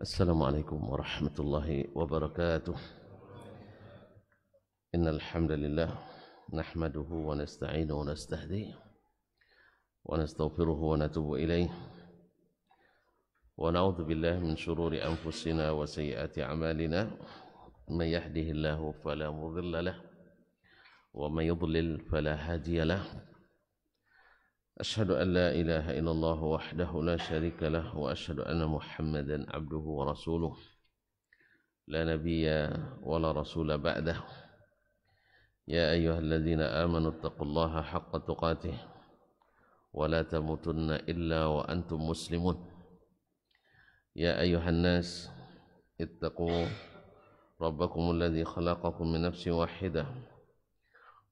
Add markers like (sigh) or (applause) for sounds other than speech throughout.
السلام عليكم ورحمة الله وبركاته إن الحمد لله نحمده ونستعينه ونستهديه ونستغفره ونتوب إليه ونعوذ بالله من شرور أنفسنا وسيئات أعمالنا من يهده الله فلا مضل له ومن يضلل فلا هادي له أشهد أن لا إله إلا الله وحده لا شريك له وأشهد أن محمدا عبده ورسوله لا نبي ولا رسول بعده يا أيها الذين آمنوا اتقوا الله حق تقاته ولا تموتن إلا وأنتم مسلمون يا أيها الناس اتقوا ربكم الذي خلقكم من نفس واحده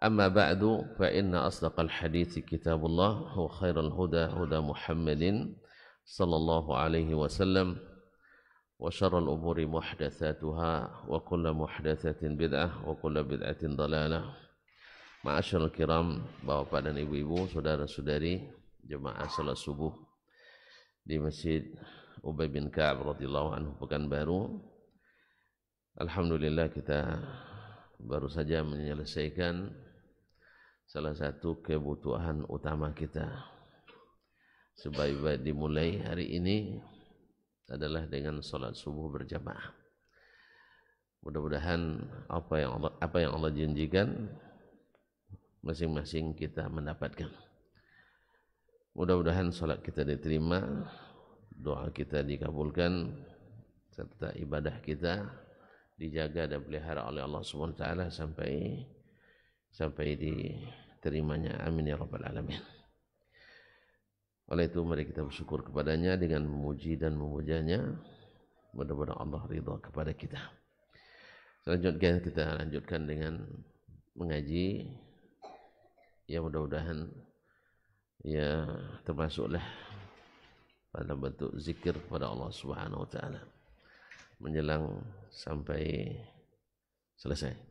أما بعد فإن أصدق الحديث كتاب الله هو خير الهدى هدى محمد صلى الله عليه وسلم وشر الأمور محدثاتها وكل محدثة بدعة وكل بدعة ضلالة مع أشهر الكرام بابا بدن ابو ابو سدار سداري جماعة صلاة الصبح di Masjid Ubay bin Ka'ab radhiyallahu anhu Pekanbaru. Alhamdulillah kita baru saja menyelesaikan salah satu kebutuhan utama kita. Sebaik-baik dimulai hari ini adalah dengan sholat subuh berjamaah. Mudah-mudahan apa yang Allah, apa yang Allah janjikan masing-masing kita mendapatkan. Mudah-mudahan sholat kita diterima, doa kita dikabulkan, serta ibadah kita dijaga dan pelihara oleh Allah Subhanahu wa taala sampai sampai diterimanya amin ya rabbal alamin oleh itu mari kita bersyukur kepadanya dengan memuji dan memujanya mudah-mudahan Allah ridha kepada kita selanjutnya kita lanjutkan dengan mengaji ya mudah-mudahan ya termasuklah pada bentuk zikir kepada Allah Subhanahu wa taala menjelang sampai selesai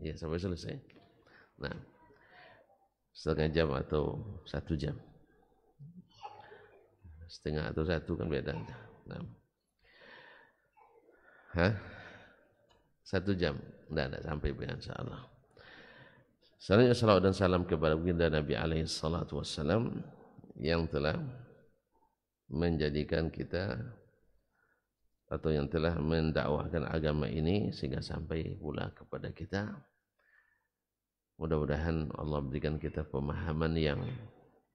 Ya, sampai selesai. Nah, setengah jam atau satu jam. Setengah atau satu kan beda. Nah. Hah? Satu jam. Tidak, ada sampai insya Allah. Selanjutnya salawat dan salam kepada baginda Nabi alaihi salatu wassalam yang telah menjadikan kita atau yang telah mendakwahkan agama ini sehingga sampai pula kepada kita Mudah-mudahan Allah berikan kita pemahaman yang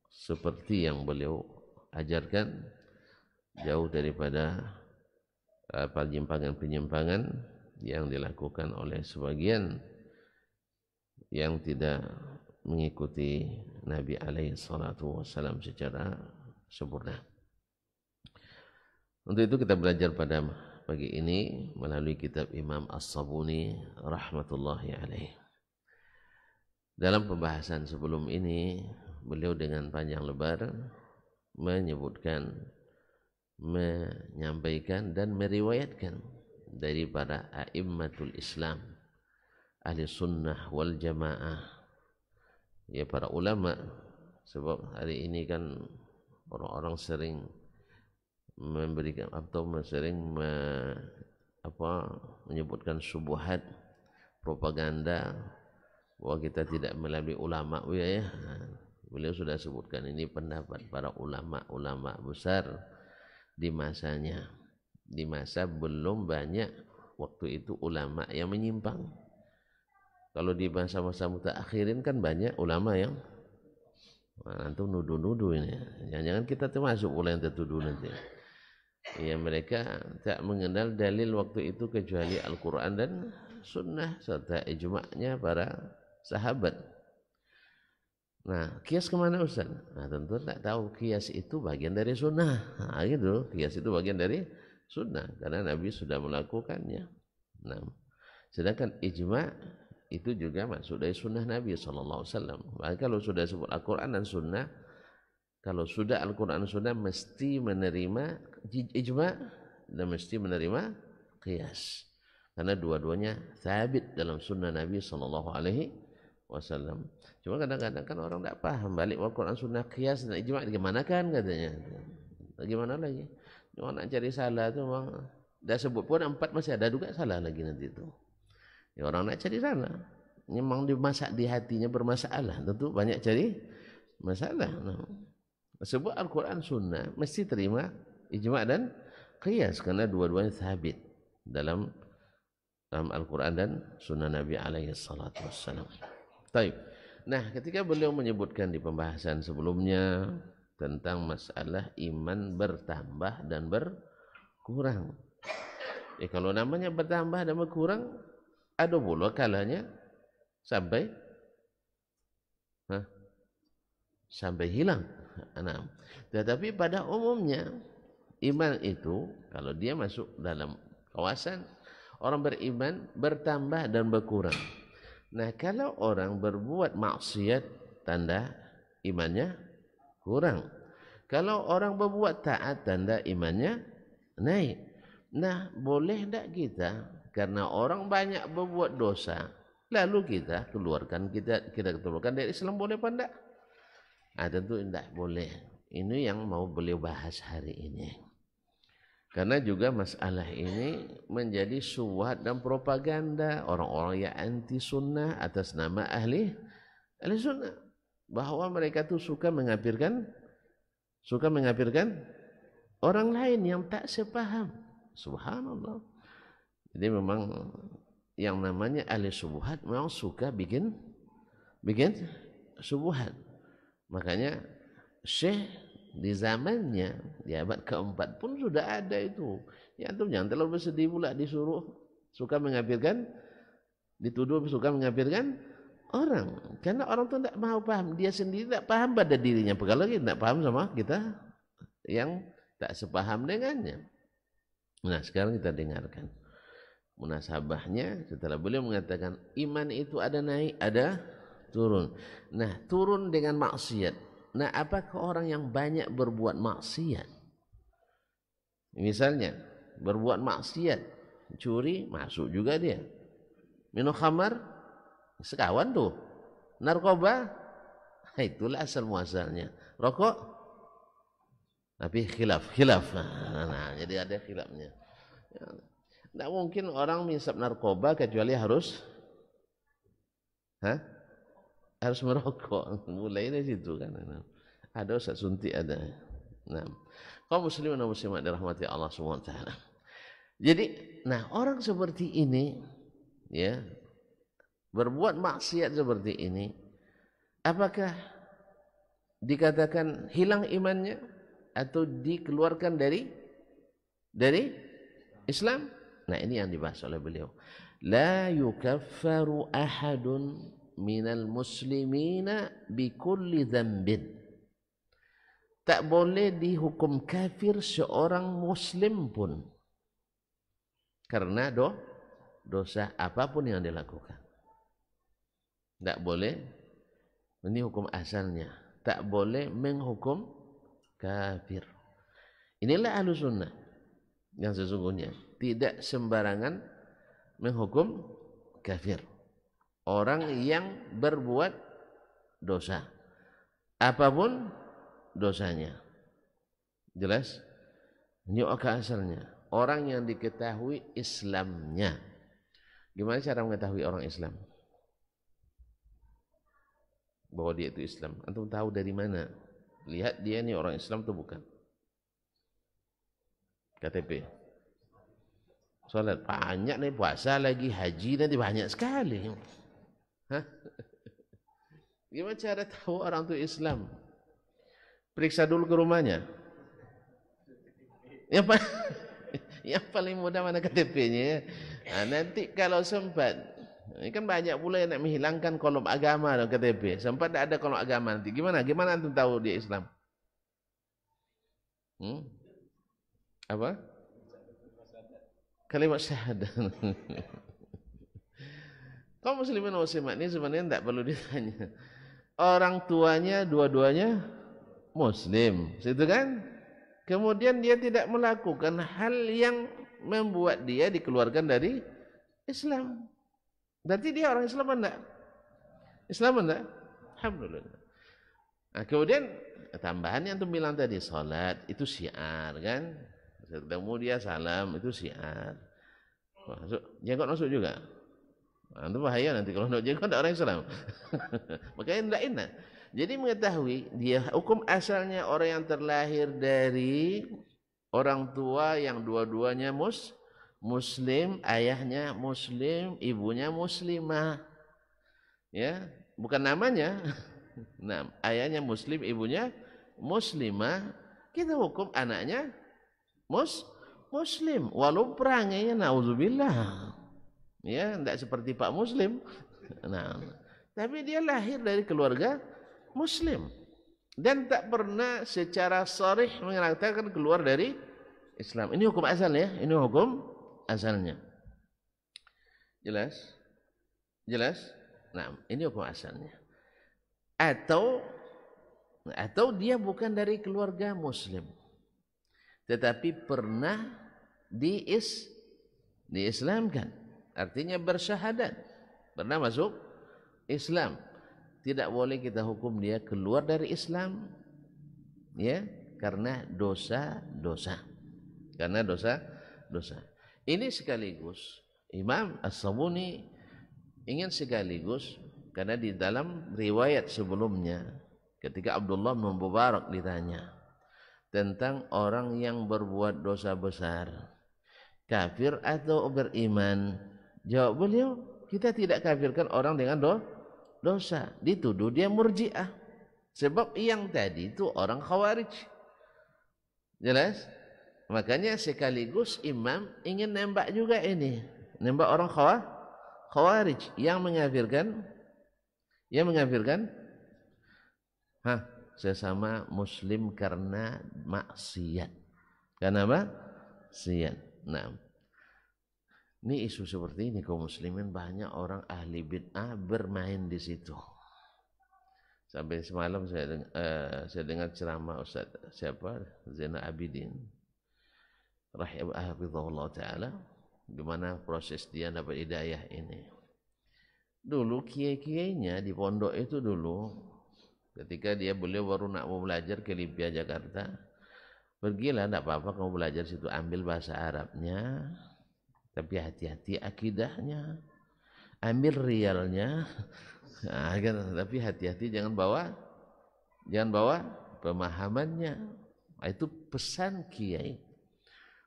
seperti yang beliau ajarkan jauh daripada e, penyimpangan-penyimpangan yang dilakukan oleh sebagian yang tidak mengikuti Nabi alaihi salatu wasallam secara sempurna. Untuk itu kita belajar pada pagi ini melalui kitab Imam As-Sabuni rahmatullahi alaihi. Dalam pembahasan sebelum ini, beliau dengan panjang lebar menyebutkan, menyampaikan dan meriwayatkan dari para a'immatul Islam, ahli sunnah wal jamaah, ya para ulama. Sebab hari ini kan orang-orang sering memberikan atau sering me, apa, menyebutkan subuhat propaganda bahwa kita tidak melalui ulama ya, ya. Beliau sudah sebutkan ini pendapat para ulama-ulama besar di masanya. Di masa belum banyak waktu itu ulama yang menyimpang. Kalau di masa-masa mutakhirin kan banyak ulama yang Nah, antum nuduh-nuduh ini. Jangan-jangan kita termasuk pula yang tertuduh nanti. Ya mereka tak mengenal dalil waktu itu kecuali Al-Quran dan Sunnah serta ijma'nya para sahabat. Nah, kias kemana Ustaz? Nah, tentu tak tahu kias itu bagian dari sunnah. Nah, gitu, kias itu bagian dari sunnah karena Nabi sudah melakukannya. Nah, sedangkan ijma itu juga masuk dari sunnah Nabi saw. Alaihi Wasallam. Maka kalau sudah sebut Al-Quran dan sunnah, kalau sudah Al-Quran dan sunnah mesti menerima ijma dan mesti menerima kias karena dua-duanya sabit dalam sunnah Nabi saw. Alaihi wasallam. Cuma kadang-kadang kan orang tak paham balik bahawa Quran sunnah kias dan ijma gimana kan katanya. Bagaimana lagi? Cuma nak cari salah tu memang ah. dah sebut pun empat masih ada juga salah lagi nanti tu. Ya, orang nak cari salah. Memang di masa di hatinya bermasalah. Tentu banyak cari masalah. Sebut Al-Quran sunnah mesti terima ijma dan qiyas kerana dua-duanya sabit dalam dalam Al-Quran dan sunnah Nabi alaihi salatu wassalam. Taib. Nah, ketika beliau menyebutkan di pembahasan sebelumnya tentang masalah iman bertambah dan berkurang. Ya kalau namanya bertambah dan berkurang, ada pula kalanya sampai Hah? sampai hilang. (laughs) Nah, tetapi pada umumnya iman itu kalau dia masuk dalam kawasan orang beriman bertambah dan berkurang. Nah, kalau orang berbuat maksiat, tanda imannya kurang. Kalau orang berbuat taat, tanda imannya naik. Nah, boleh tak kita karena orang banyak berbuat dosa, lalu kita keluarkan kita kita keluarkan dari Islam boleh apa ah, tentu tidak boleh. Ini yang mau beliau bahas hari ini. Karena juga masalah ini menjadi suat dan propaganda orang-orang yang anti sunnah atas nama ahli ahli sunnah. Bahawa mereka tu suka mengapirkan, suka mengapirkan orang lain yang tak sepaham. Subhanallah. Jadi memang yang namanya ahli subuhat memang suka bikin bikin subuhat. Makanya Syekh di zamannya di abad keempat pun sudah ada itu ya antum jangan terlalu bersedih pula disuruh suka mengkafirkan dituduh suka mengkafirkan orang karena orang itu tidak mau paham dia sendiri tidak paham pada dirinya kalau lagi tidak paham sama kita yang tak sepaham dengannya nah sekarang kita dengarkan munasabahnya setelah beliau mengatakan iman itu ada naik ada turun nah turun dengan maksiat Nah, apakah orang yang banyak berbuat maksiat? Misalnya, berbuat maksiat, curi masuk juga dia. Minum khamar sekawan tuh. Narkoba (laughs) itulah asal muasalnya. Rokok tapi khilaf, khilaf. (laughs) Nah, jadi ada khilafnya. Tidak mungkin orang misap narkoba kecuali harus Hah? harus merokok. Mulai dari situ kan. Nah, ada usah Sunti ada. Nah, kaum muslimin dan muslimat dirahmati Allah SWT. Jadi, nah orang seperti ini ya berbuat maksiat seperti ini apakah dikatakan hilang imannya atau dikeluarkan dari dari Islam? Nah, ini yang dibahas oleh beliau. La yukaffaru ahadun minal muslimina bikulli dhambin. Tak boleh dihukum kafir seorang muslim pun. Karena do, dosa apapun yang dilakukan. Tak boleh. Ini hukum asalnya. Tak boleh menghukum kafir. Inilah ahlu sunnah yang sesungguhnya. Tidak sembarangan menghukum kafir orang yang berbuat dosa. Apapun dosanya. Jelas? Nyu'aka asalnya. Orang yang diketahui Islamnya. Gimana cara mengetahui orang Islam? Bahwa dia itu Islam. Antum tahu dari mana? Lihat dia ini orang Islam atau bukan? KTP. Soalnya banyak nih puasa lagi haji nanti banyak sekali. Hah? Gimana cara tahu orang itu Islam? Periksa dulu ke rumahnya. Yang paling, (laughs) yang paling mudah mana KTP-nya. Nah, nanti kalau sempat, ini kan banyak pula yang nak menghilangkan kolom agama dalam KTP. Sempat tak ada kolom agama nanti. Gimana? Gimana antum tahu dia Islam? Hmm? Apa? Kalimat syahadat. (laughs) Kau muslimin muslimat ini sebenarnya tidak perlu ditanya. Orang tuanya dua-duanya muslim, situ kan? Kemudian dia tidak melakukan hal yang membuat dia dikeluarkan dari Islam. Berarti dia orang Islam enggak? Islam enggak? Alhamdulillah. Nah, kemudian tambahan yang tuh bilang tadi salat itu syiar kan? Ketemu dia salam itu syiar. Masuk, jenggot masuk juga. Nah, itu bahaya nanti kalau tidak jago tidak orang Islam. (laughs) Makanya tidak enak. Jadi mengetahui dia hukum asalnya orang yang terlahir dari orang tua yang dua-duanya mus muslim, ayahnya muslim, ibunya muslimah. Ya, bukan namanya. (laughs) Nah, ayahnya muslim, ibunya muslimah. Kita hukum anaknya mus muslim walau perangnya nauzubillah. Ya, tidak seperti Pak Muslim. Nah, tapi dia lahir dari keluarga Muslim dan tak pernah secara sharih mengatakan keluar dari Islam. Ini hukum asal ya, ini hukum asalnya. Jelas? Jelas? Nah, ini hukum asalnya. Atau atau dia bukan dari keluarga muslim. Tetapi pernah diis diislamkan artinya bersyahadat pernah masuk Islam tidak boleh kita hukum dia keluar dari Islam ya karena dosa dosa karena dosa dosa ini sekaligus Imam As-Sabuni ingin sekaligus karena di dalam riwayat sebelumnya ketika Abdullah bin Mubarak ditanya tentang orang yang berbuat dosa besar kafir atau beriman Jawab beliau, kita tidak kafirkan orang dengan do dosa. Dituduh dia murjiah. Sebab yang tadi itu orang khawarij. Jelas? Makanya sekaligus imam ingin nembak juga ini. Nembak orang khawarij yang mengafirkan yang mengafirkan Hah, sesama muslim karena maksiat. Karena apa? Maksiat. Nah, ini isu seperti ini kaum muslimin banyak orang ahli bid'ah bermain di situ. Sampai semalam saya dengar, uh, eh, saya dengar ceramah Ustaz siapa? Zainal Abidin. Rahimahullah taala gimana proses dia dapat hidayah ini. Dulu kiai-kiainya di pondok itu dulu ketika dia beliau baru nak mau belajar ke Libya Jakarta pergilah tidak apa-apa kamu belajar situ ambil bahasa Arabnya tapi hati-hati akidahnya. ambil realnya. (laughs) Nah, kan, Tapi hati-hati jangan bawa jangan bawa pemahamannya. Nah, itu pesan kiai.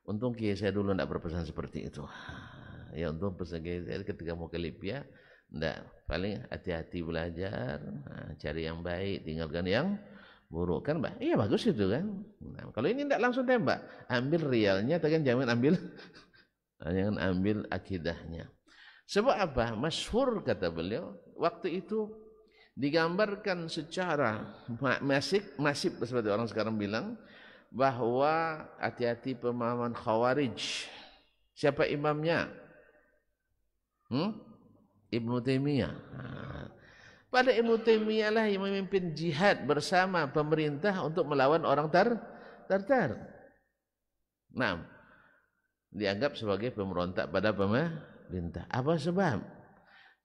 Untung kiai saya dulu tidak berpesan seperti itu. Ah, ya untung pesan kiai saya ketika mau ke Libya, tidak paling hati-hati belajar, nah, cari yang baik, tinggalkan yang buruk kan mbak? Iya bagus itu kan. Nah, kalau ini tidak langsung tembak, ambil realnya, tekan jamin ambil jangan ambil akidahnya sebab apa masyhur kata beliau waktu itu digambarkan secara masif masif seperti orang sekarang bilang bahwa hati-hati pemahaman khawarij siapa imamnya hmm? Ibnu Taimiyah nah. pada Ibnu Taimiyah lah yang memimpin jihad bersama pemerintah untuk melawan orang tar Tartar. Nah, dianggap sebagai pemberontak pada pemerintah. Apa sebab?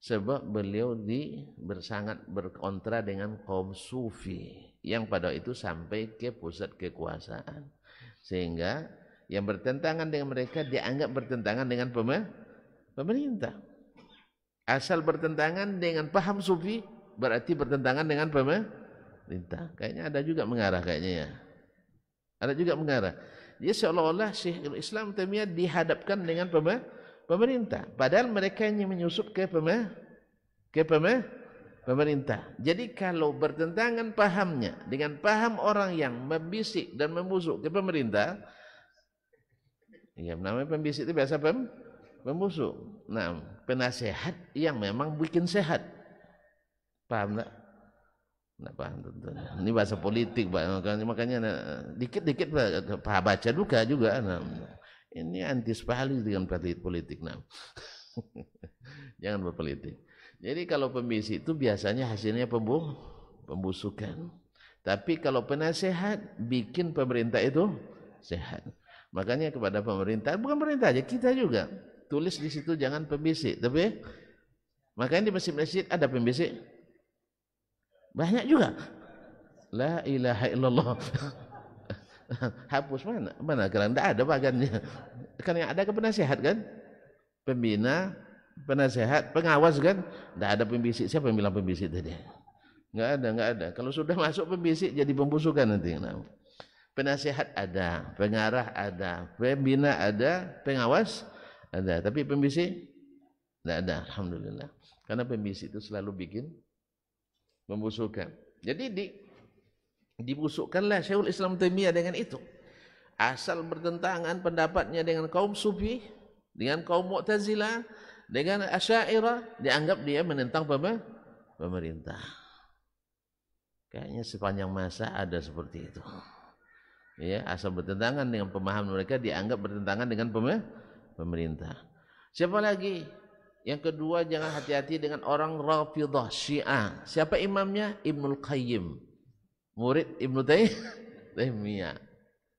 Sebab beliau di bersangat berkontra dengan kaum sufi yang pada itu sampai ke pusat kekuasaan. Sehingga yang bertentangan dengan mereka dianggap bertentangan dengan pemerintah. Asal bertentangan dengan paham sufi berarti bertentangan dengan pemerintah. Kayaknya ada juga mengarah kayaknya ya. Ada juga mengarah. Jadi seolah-olah sih Islam Taimiyah dihadapkan dengan pemerintah. Padahal mereka yang menyusup ke pemerintah. Jadi kalau bertentangan pahamnya dengan paham orang yang membisik dan membusuk ke pemerintah, ya namanya pembisik itu biasa pem, membusuk. Nah, penasehat yang memang bikin sehat. Paham tak? Nggak paham tentunya. Ini bahasa politik, makanya, makanya dikit-dikit pak baca duka juga. Nah, ini anti sekali dengan politik politik. Nah. (laughs) Jangan berpolitik. Jadi kalau pembisik itu biasanya hasilnya pembung, pembusukan. Tapi kalau penasehat bikin pemerintah itu sehat. Makanya kepada pemerintah, bukan pemerintah aja, kita juga. Tulis di situ jangan pembisik. Tapi makanya di masjid-masjid ada pembisik banyak juga. La ilaha illallah. (laughs) Hapus mana? Mana kan Tidak ada bagannya. Kan yang ada ke kan sehat kan? Pembina, penasehat, pengawas kan? Tidak ada pembisik. Siapa yang bilang pembisik tadi? nggak ada, nggak ada. Kalau sudah masuk pembisik jadi pembusukan nanti. Nah, penasehat ada, pengarah ada, pembina ada, pengawas ada. Tapi pembisik tidak ada, alhamdulillah. Karena pembisik itu selalu bikin membusukkan. Jadi di dibusukkanlah Syekhul Islam Taimiyah dengan itu. Asal bertentangan pendapatnya dengan kaum Sufi, dengan kaum Mu'tazilah, dengan Asy'ariyah dianggap dia menentang pemerintah. Kayaknya sepanjang masa ada seperti itu. Ya, asal bertentangan dengan pemahaman mereka dianggap bertentangan dengan pemerintah. Siapa lagi? Yang kedua jangan hati-hati dengan orang Rafidah Syiah. Siapa imamnya? Ibnul Qayyim. Murid Ibnu (laughs) Taimiyah.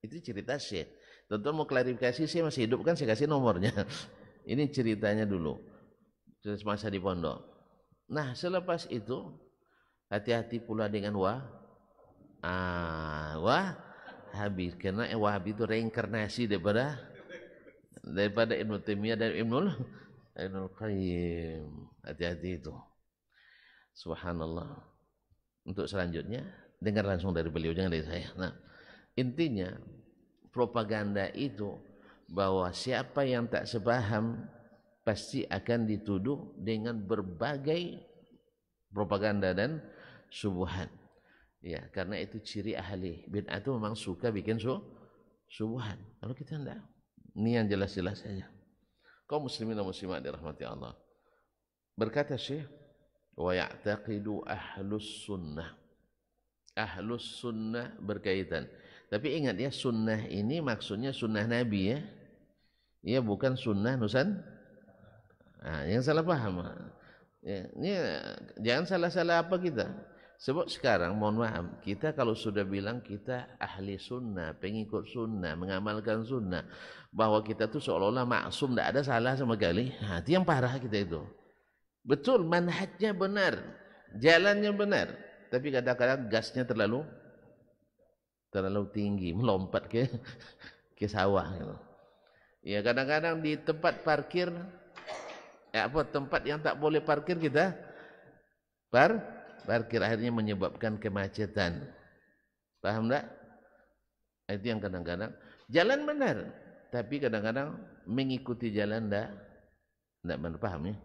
Itu cerita Syekh. Tentu mau klarifikasi sih masih hidup kan saya kasih nomornya. (laughs) Ini ceritanya dulu. Semasa di pondok. Nah, selepas itu hati-hati pula dengan wah ah, wah habis karena Wahabi itu reinkarnasi daripada daripada Ibnu Taimiyah dan Ibnu Ibnul Qayyim. Hati-hati itu. Subhanallah. Untuk selanjutnya, dengar langsung dari beliau, jangan dari saya. Nah, intinya propaganda itu bahwa siapa yang tak sepaham pasti akan dituduh dengan berbagai propaganda dan subuhan. Ya, karena itu ciri ahli bid'ah itu memang suka bikin su subuhan. Kalau kita enggak, ini yang jelas-jelas saja. -jelas kaum muslimin dan muslimat dirahmati Allah. Berkata Syekh, wa ya'taqidu ahlus sunnah. Ahlus sunnah berkaitan. Tapi ingat ya, sunnah ini maksudnya sunnah Nabi ya. Iya bukan sunnah Nusan. Nah, yang salah paham. Ya, ini jangan salah-salah apa kita. Sebab sekarang mohon maaf, kita kalau sudah bilang kita ahli sunnah, pengikut sunnah, mengamalkan sunnah, bahwa kita tuh seolah-olah maksum, tidak ada salah sama sekali hati nah, yang parah kita itu. Betul, manhajnya benar, jalannya benar. Tapi kadang-kadang gasnya terlalu terlalu tinggi, melompat ke (laughs) ke sawah. Gitu. Ya kadang-kadang di tempat parkir, ya apa tempat yang tak boleh parkir kita par parkir akhirnya menyebabkan kemacetan. Paham enggak? Itu yang kadang-kadang jalan benar, tapi kadang-kadang mengikuti jalan enggak enggak benar paham ya?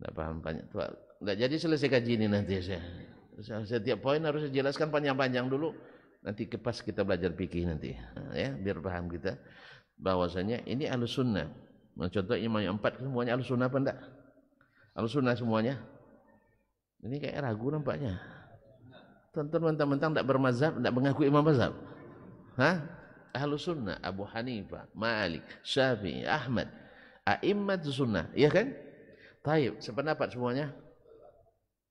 Enggak paham banyak tuh. Enggak jadi selesai kaji ini nanti saya. Setiap poin harus dijelaskan panjang-panjang dulu. Nanti kepas kita belajar pikir nanti ya, biar paham kita bahwasanya ini alus sunnah. contoh imam yang empat semuanya alus sunnah apa enggak? Alus sunnah semuanya. Ini kayak ragu nampaknya. Tonton mentang-mentang tidak bermazhab, tidak mengaku imam mazhab. Hah? Ahlu sunnah, Abu Hanifah, Malik, Syafi'i, Ahmad. A'immat sunnah, iya kan? Taib, sependapat semuanya?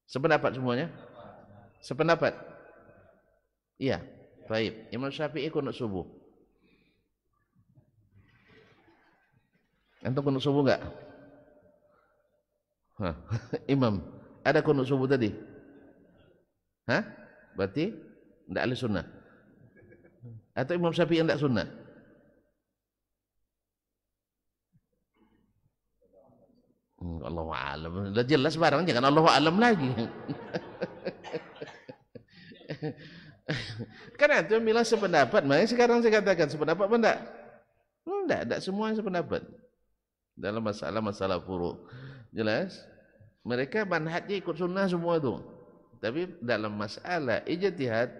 Sependapat semuanya? Sependapat? Iya, taib. Imam Syafi'i kunut subuh. Antum kunut subuh enggak? Hah, (laughs) imam. Ada kunut subuh tadi? Hah? Berarti tidak ahli sunnah. Atau Imam Syafi'i tidak sunnah? Hmm, Allah alam. Dah jelas barang jangan Allah alam lagi. (laughs) kan itu milah sependapat. Makanya sekarang saya katakan sependapat apa enggak? Enggak, hmm, enggak semua sependapat. Dalam masalah-masalah furu. Jelas? Mereka manhajnya ikut sunnah semua itu. Tapi dalam masalah ijtihad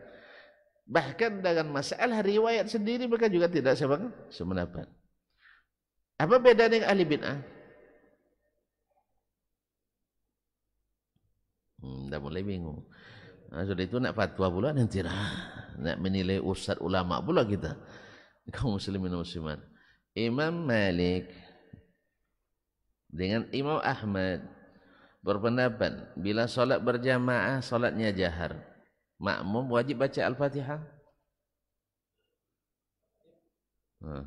bahkan dengan masalah riwayat sendiri mereka juga tidak sebang sependapat. Apa beda dengan ahli bid'ah? Hmm, dah mulai bingung. Nah, sudah itu nak fatwa pula nanti lah. Nak menilai ustaz ulama pula kita. Kaum muslimin muslimat. Imam Malik dengan Imam Ahmad berpendapat bila solat berjamaah solatnya jahar makmum wajib baca al-fatihah hmm.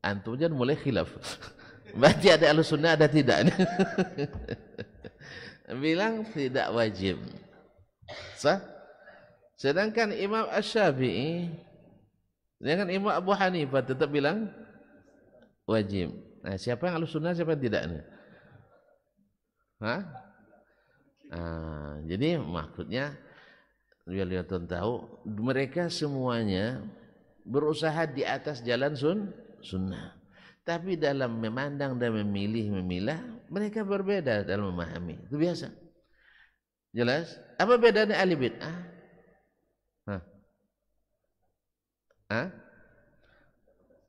antum jangan mulai khilaf (laughs) baca ada al-sunnah ada tidak (laughs) bilang tidak wajib sah sedangkan Imam Ashabi, syafii sedangkan Imam Abu Hanifah tetap bilang wajib nah siapa yang al-sunnah siapa yang tidak nih Hah? Nah, jadi maksudnya biar lihat tahu mereka semuanya berusaha di atas jalan sun sunnah. Tapi dalam memandang dan memilih memilah mereka berbeda dalam memahami. Itu biasa. Jelas? Apa bedanya ahli bid'ah? Hah? Hah?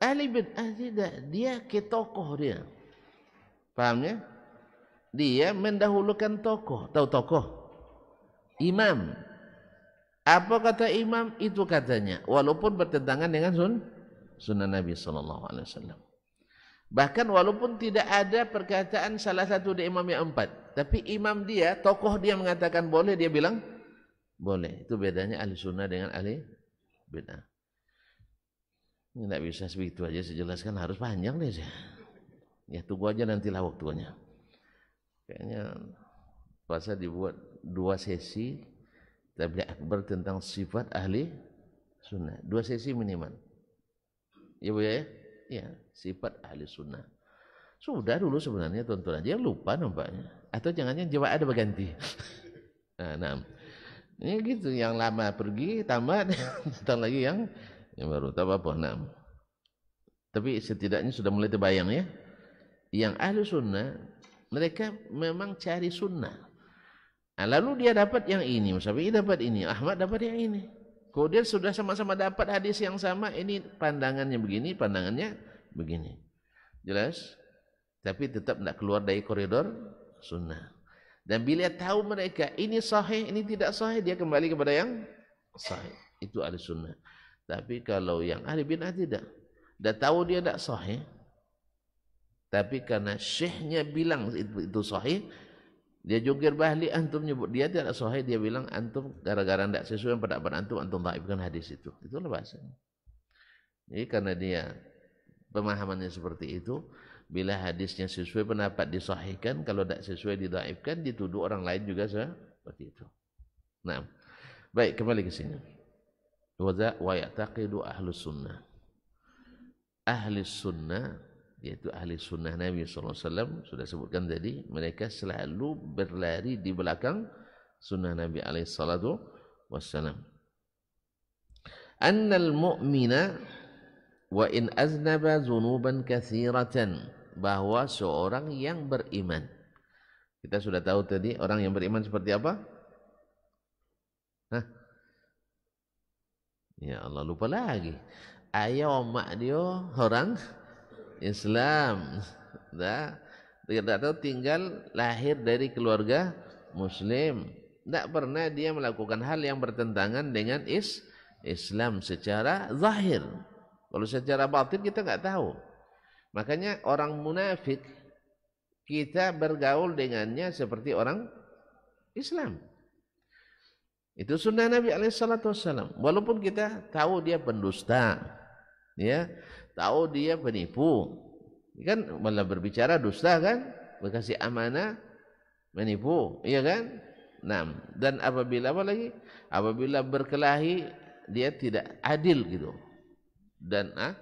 Ahli bid'ah tidak dia ketokoh dia. Pahamnya? dia mendahulukan tokoh tahu tokoh imam apa kata imam itu katanya walaupun bertentangan dengan sun sunnah Nabi Sallallahu Alaihi Wasallam bahkan walaupun tidak ada perkataan salah satu dari imam yang empat tapi imam dia tokoh dia mengatakan boleh dia bilang boleh itu bedanya ahli sunnah dengan ahli bid'ah ini tidak bisa segitu aja saya jelaskan harus panjang deh Ya tunggu aja nantilah waktunya. Kayaknya pasal dibuat dua sesi tabligh akbar tentang sifat ahli sunnah. Dua sesi minimal. Ya Bu ya? Ya, iya, sifat ahli sunnah. Sudah dulu sebenarnya tuan-tuan aja lupa nampaknya. Atau jangan-jangan jiwa ada berganti. (laughs) nah, nah. Ini gitu yang lama pergi tambah. datang (laughs) lagi yang yang baru tak apa-apa nah. Tapi setidaknya sudah mulai terbayang ya. Yang ahli sunnah Mereka memang cari sunnah. Nah, lalu dia dapat yang ini, Musabi dapat ini, Ahmad dapat yang ini. Kemudian sudah sama-sama dapat hadis yang sama, ini pandangannya begini, pandangannya begini. Jelas? Tapi tetap tidak keluar dari koridor sunnah. Dan bila tahu mereka ini sahih, ini tidak sahih, dia kembali kepada yang sahih. Itu ahli sunnah. Tapi kalau yang ahli bin'ah tidak. dah tahu dia tidak sahih, tapi karena syekhnya bilang itu, itu sahih, dia jungkir bahli antum nyebut dia tidak sahih dia bilang antum gara-gara tidak sesuai pendapat antum antum dhaifkan hadis itu. Itulah bahasanya. Jadi karena dia pemahamannya seperti itu, bila hadisnya sesuai pendapat disahihkan, kalau tidak sesuai didhaifkan, dituduh orang lain juga seperti itu. Nah, baik kembali ke sini. Wa ya'taqidu ahlus sunnah. Ahli sunnah yaitu ahli sunnah Nabi SAW sudah sebutkan tadi mereka selalu berlari di belakang sunnah Nabi SAW wassalam annal mu'mina wa in aznaba zunuban kathiratan bahwa seorang yang beriman kita sudah tahu tadi orang yang beriman seperti apa Hah? ya Allah lupa lagi ayah mak dia orang Islam. Nah, kita tahu tinggal lahir dari keluarga muslim. Tidak pernah dia melakukan hal yang bertentangan dengan is Islam secara zahir. Kalau secara batin kita nggak tahu. Makanya orang munafik kita bergaul dengannya seperti orang Islam. Itu sunnah Nabi Alaihissalam Walaupun kita tahu dia pendusta. Ya, tahu dia penipu kan malah berbicara dusta kan berkasih amanah menipu iya kan enam dan apabila apa lagi apabila berkelahi dia tidak adil gitu dan ah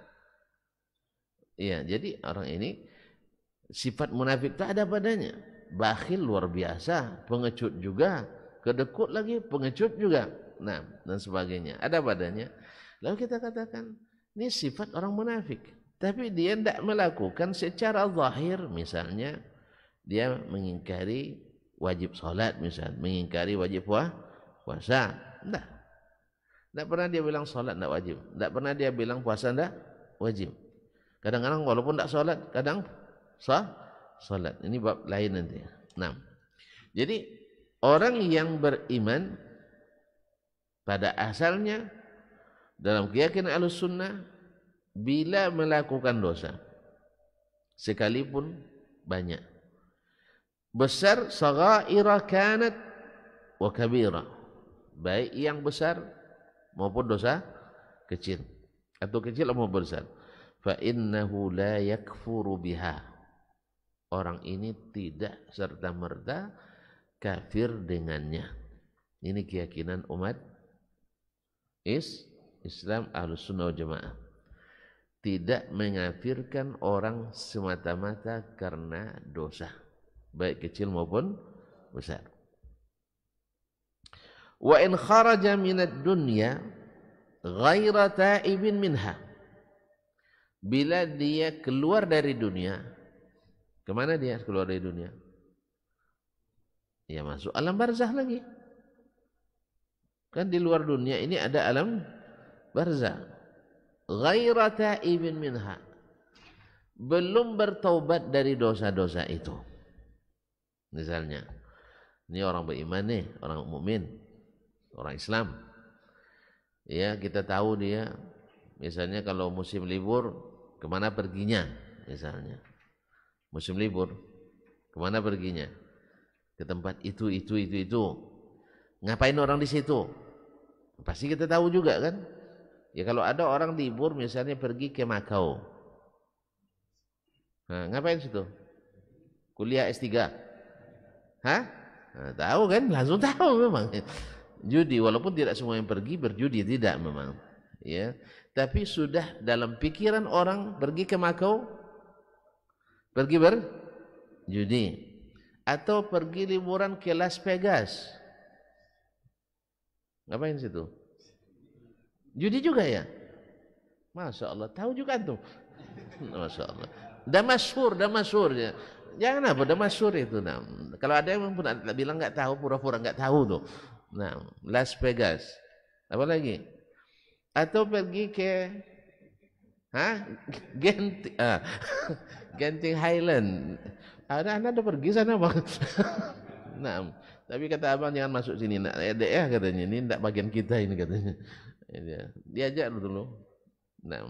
iya jadi orang ini sifat munafik tak ada padanya bakhil luar biasa pengecut juga kedekut lagi pengecut juga nah dan sebagainya ada padanya lalu kita katakan ini sifat orang munafik. Tapi dia tidak melakukan secara zahir misalnya dia mengingkari wajib sholat, misalnya, mengingkari wajib puasa. Tidak. Tidak pernah dia bilang sholat tidak wajib. Tidak pernah dia bilang puasa tidak wajib. Kadang-kadang walaupun tidak sholat, kadang sah Ini bab lain nanti. Nah. Jadi orang yang beriman pada asalnya dalam keyakinan alus sunnah bila melakukan dosa sekalipun banyak besar sagaira kanat wa kabira baik yang besar maupun dosa kecil atau kecil maupun besar fa innahu la yakfuru biha orang ini tidak serta merta kafir dengannya ini keyakinan umat is Islam Ahlus Sunnah Jemaah tidak mengafirkan orang semata-mata karena dosa baik kecil maupun besar wa in kharaja minad dunya ghaira ta'ibin minha bila dia keluar dari dunia kemana dia keluar dari dunia ya masuk alam barzah lagi kan di luar dunia ini ada alam Barza, ghaira even minha belum bertaubat dari dosa-dosa itu misalnya ini orang beriman nih orang mukmin orang Islam ya kita tahu dia misalnya kalau musim libur kemana perginya misalnya musim libur kemana perginya ke tempat itu itu itu itu ngapain orang di situ pasti kita tahu juga kan Ya kalau ada orang libur misalnya pergi ke Makau. Nah, ngapain situ? Kuliah S3. Hah? Nah, tahu kan? Langsung tahu memang. Judi walaupun tidak semua yang pergi berjudi tidak memang. Ya. Tapi sudah dalam pikiran orang pergi ke Makau pergi berjudi atau pergi liburan ke Las Vegas. Ngapain situ? Judi juga ya? Masya Allah, tahu juga tuh. (laughs) Masya Allah. Damasur, Damasur ya. Jangan apa, dah itu. Nah. Kalau ada yang pun bilang nggak tahu, pura-pura nggak tahu tuh. Nah, Las Vegas. Apa lagi? Atau pergi ke Hah? (laughs) Genting, ah. (laughs) Genting Highland. Ada anda udah pergi sana bang. nah, tapi kata abang jangan masuk sini. Nah, ya, katanya ini tidak bagian kita ini katanya dia diajak dulu nah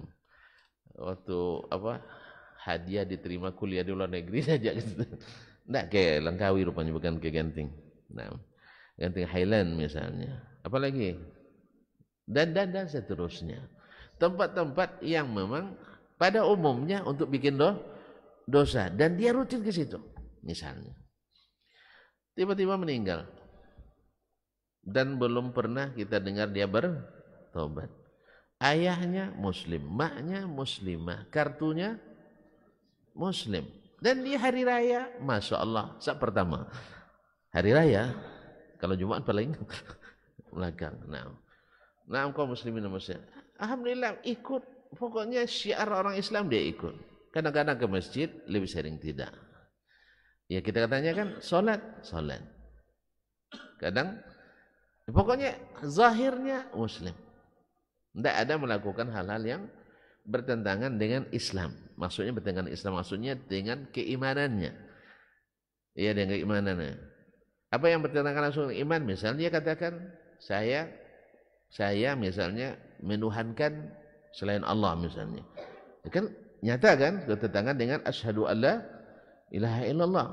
waktu apa hadiah diterima kuliah di luar negeri saja gitu Tidak ke Langkawi rupanya bukan ke Genting nah Genting Highland misalnya apalagi dan dan dan seterusnya tempat-tempat yang memang pada umumnya untuk bikin do, dosa dan dia rutin ke situ misalnya tiba-tiba meninggal dan belum pernah kita dengar dia ber taubat. Ayahnya muslim, maknya muslimah, kartunya muslim. Dan di hari raya, Masya Allah, saat pertama. Hari raya, kalau Jumat paling (laughs) belakang. Nah, nah kaum muslimin muslim. Alhamdulillah ikut. Pokoknya syiar orang Islam dia ikut. Kadang-kadang ke masjid, lebih sering tidak. Ya kita katanya kan solat, solat. Kadang, pokoknya zahirnya muslim. Tidak ada melakukan hal-hal yang bertentangan dengan Islam. Maksudnya bertentangan Islam, maksudnya dengan keimanannya. Iya dengan keimanannya. Apa yang bertentangan langsung dengan iman? Misalnya dia katakan, saya saya misalnya menuhankan selain Allah misalnya. kan nyata kan bertentangan dengan asyhadu alla ilaha illallah.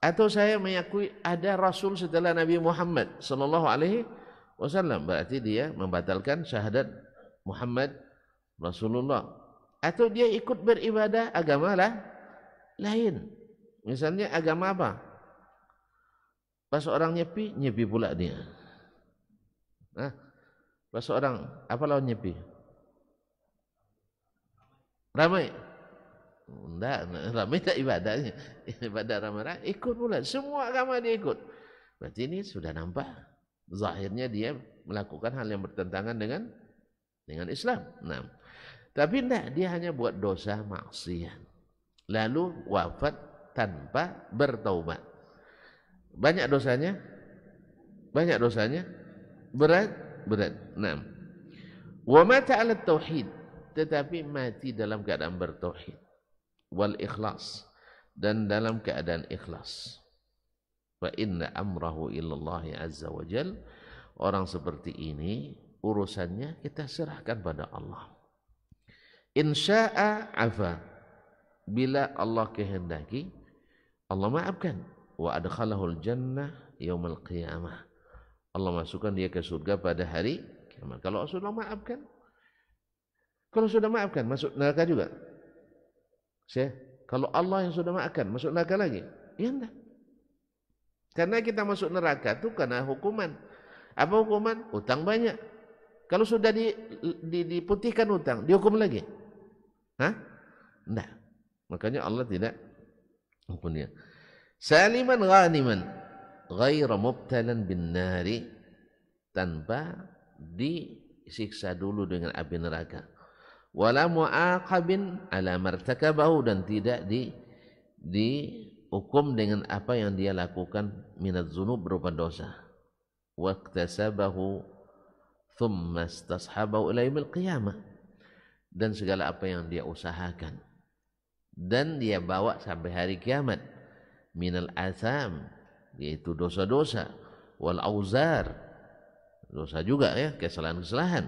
Atau saya mengakui ada rasul setelah Nabi Muhammad sallallahu alaihi wasallam berarti dia membatalkan syahadat Muhammad Rasulullah atau dia ikut beribadah agama lah, lain. Misalnya agama apa? Pas orang nyepi, nyepi pula dia. Nah, pas orang apa lawan nyepi? Ramai. Enggak, (laughs) ramai tak ibadahnya. Ibadah ramai-ramai, ikut pula. Semua agama dia ikut. Berarti ini sudah nampak. Zahirnya dia melakukan hal yang bertentangan dengan dengan Islam. Nah. Tapi tidak, dia hanya buat dosa maksiat. Lalu wafat tanpa bertaubat. Banyak dosanya? Banyak dosanya? Berat? Berat. Nah. Wa mata ala tauhid. Tetapi mati dalam keadaan bertauhid. Wal ikhlas. Dan dalam keadaan ikhlas. Fa inna amrahu illallah azza wajal. Orang seperti ini urusannya kita serahkan pada Allah. Insya'a afa. Bila Allah kehendaki, Allah maafkan. Wa adkhalahul jannah yawmal qiyamah. Allah masukkan dia ke surga pada hari kiamat. Kalau Allah maafkan, kalau sudah maafkan, masuk neraka juga. Saya, kalau Allah yang sudah maafkan, masuk neraka lagi. Ya enggak. Karena kita masuk neraka itu karena hukuman. Apa hukuman? Utang banyak. Kalau sudah di, di, diputihkan hutang, dihukum lagi. Hah? Nah, makanya Allah tidak hukum dia. Saliman ghaniman ghaira mubtalan bin nari tanpa disiksa dulu dengan api neraka. Wala mu'aqabin ala martakabahu dan tidak di dihukum dengan apa yang dia lakukan minat zunub berupa dosa. Waktasabahu dan segala apa yang dia usahakan dan dia bawa sampai hari kiamat minal atham yaitu dosa-dosa wal auzar dosa juga ya kesalahan-kesalahan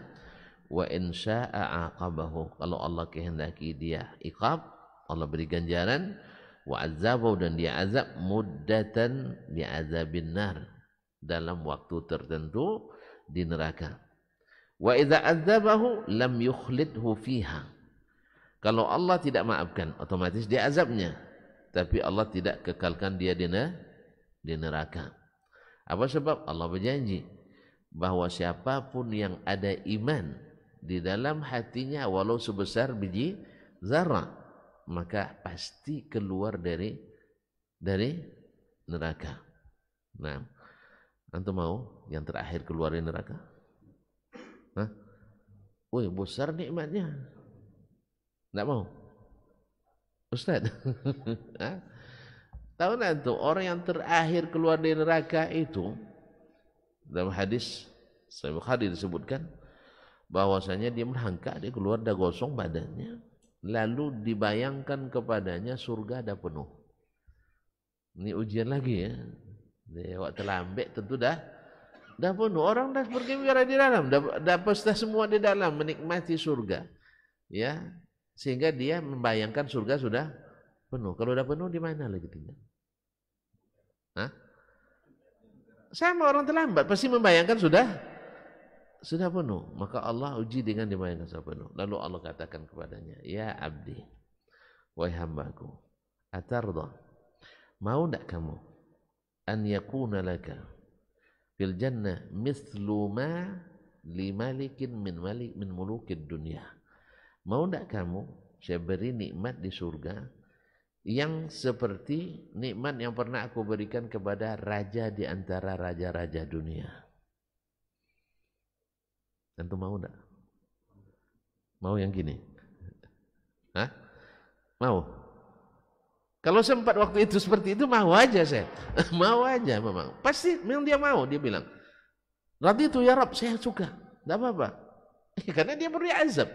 wa insya'a aqabahu kalau Allah kehendaki dia iqab Allah beri ganjaran wa azabahu dan dia azab muddatan bi azabin nar dalam waktu tertentu di neraka Wa idza adzabahu lam yukhlidhu fiha. Kalau Allah tidak maafkan, otomatis dia azabnya. Tapi Allah tidak kekalkan dia di, di neraka. Apa sebab? Allah berjanji bahwa siapapun yang ada iman di dalam hatinya walau sebesar biji zarah maka pasti keluar dari dari neraka. Nah, antum mau yang terakhir keluar dari neraka? Wih, besar nikmatnya. nggak mau. Ustaz. (laughs) Tahu tuh orang yang terakhir keluar dari neraka itu dalam hadis Sahih Bukhari disebutkan bahwasanya dia merangkak dia keluar dah gosong badannya lalu dibayangkan kepadanya surga dah penuh. Ini ujian lagi ya. Dia waktu lambek tentu dah Dah bunuh orang dah bergembira di dalam, dah, dah pesta semua di dalam menikmati surga. Ya, sehingga dia membayangkan surga sudah penuh. Kalau sudah penuh di mana lagi tinggal? Hah? Sama orang terlambat pasti membayangkan sudah sudah penuh. Maka Allah uji dengan dibayangkan sudah penuh. Lalu Allah katakan kepadanya, "Ya abdi, wahai hambaku, atarda Mau tidak kamu an yakuna laka fil jannah mislu ma malikin min malik min mulukid dunia. Mau tidak kamu saya beri nikmat di surga yang seperti nikmat yang pernah aku berikan kepada raja di antara raja-raja dunia. Tentu mau tidak? Mau yang gini? Hah? Mau? Kalau sempat waktu itu seperti itu mau aja saya. (laughs) mau aja memang. Pasti memang dia mau dia bilang. Nanti itu ya Rab saya suka. Tidak apa-apa. (laughs) Karena dia beri azab.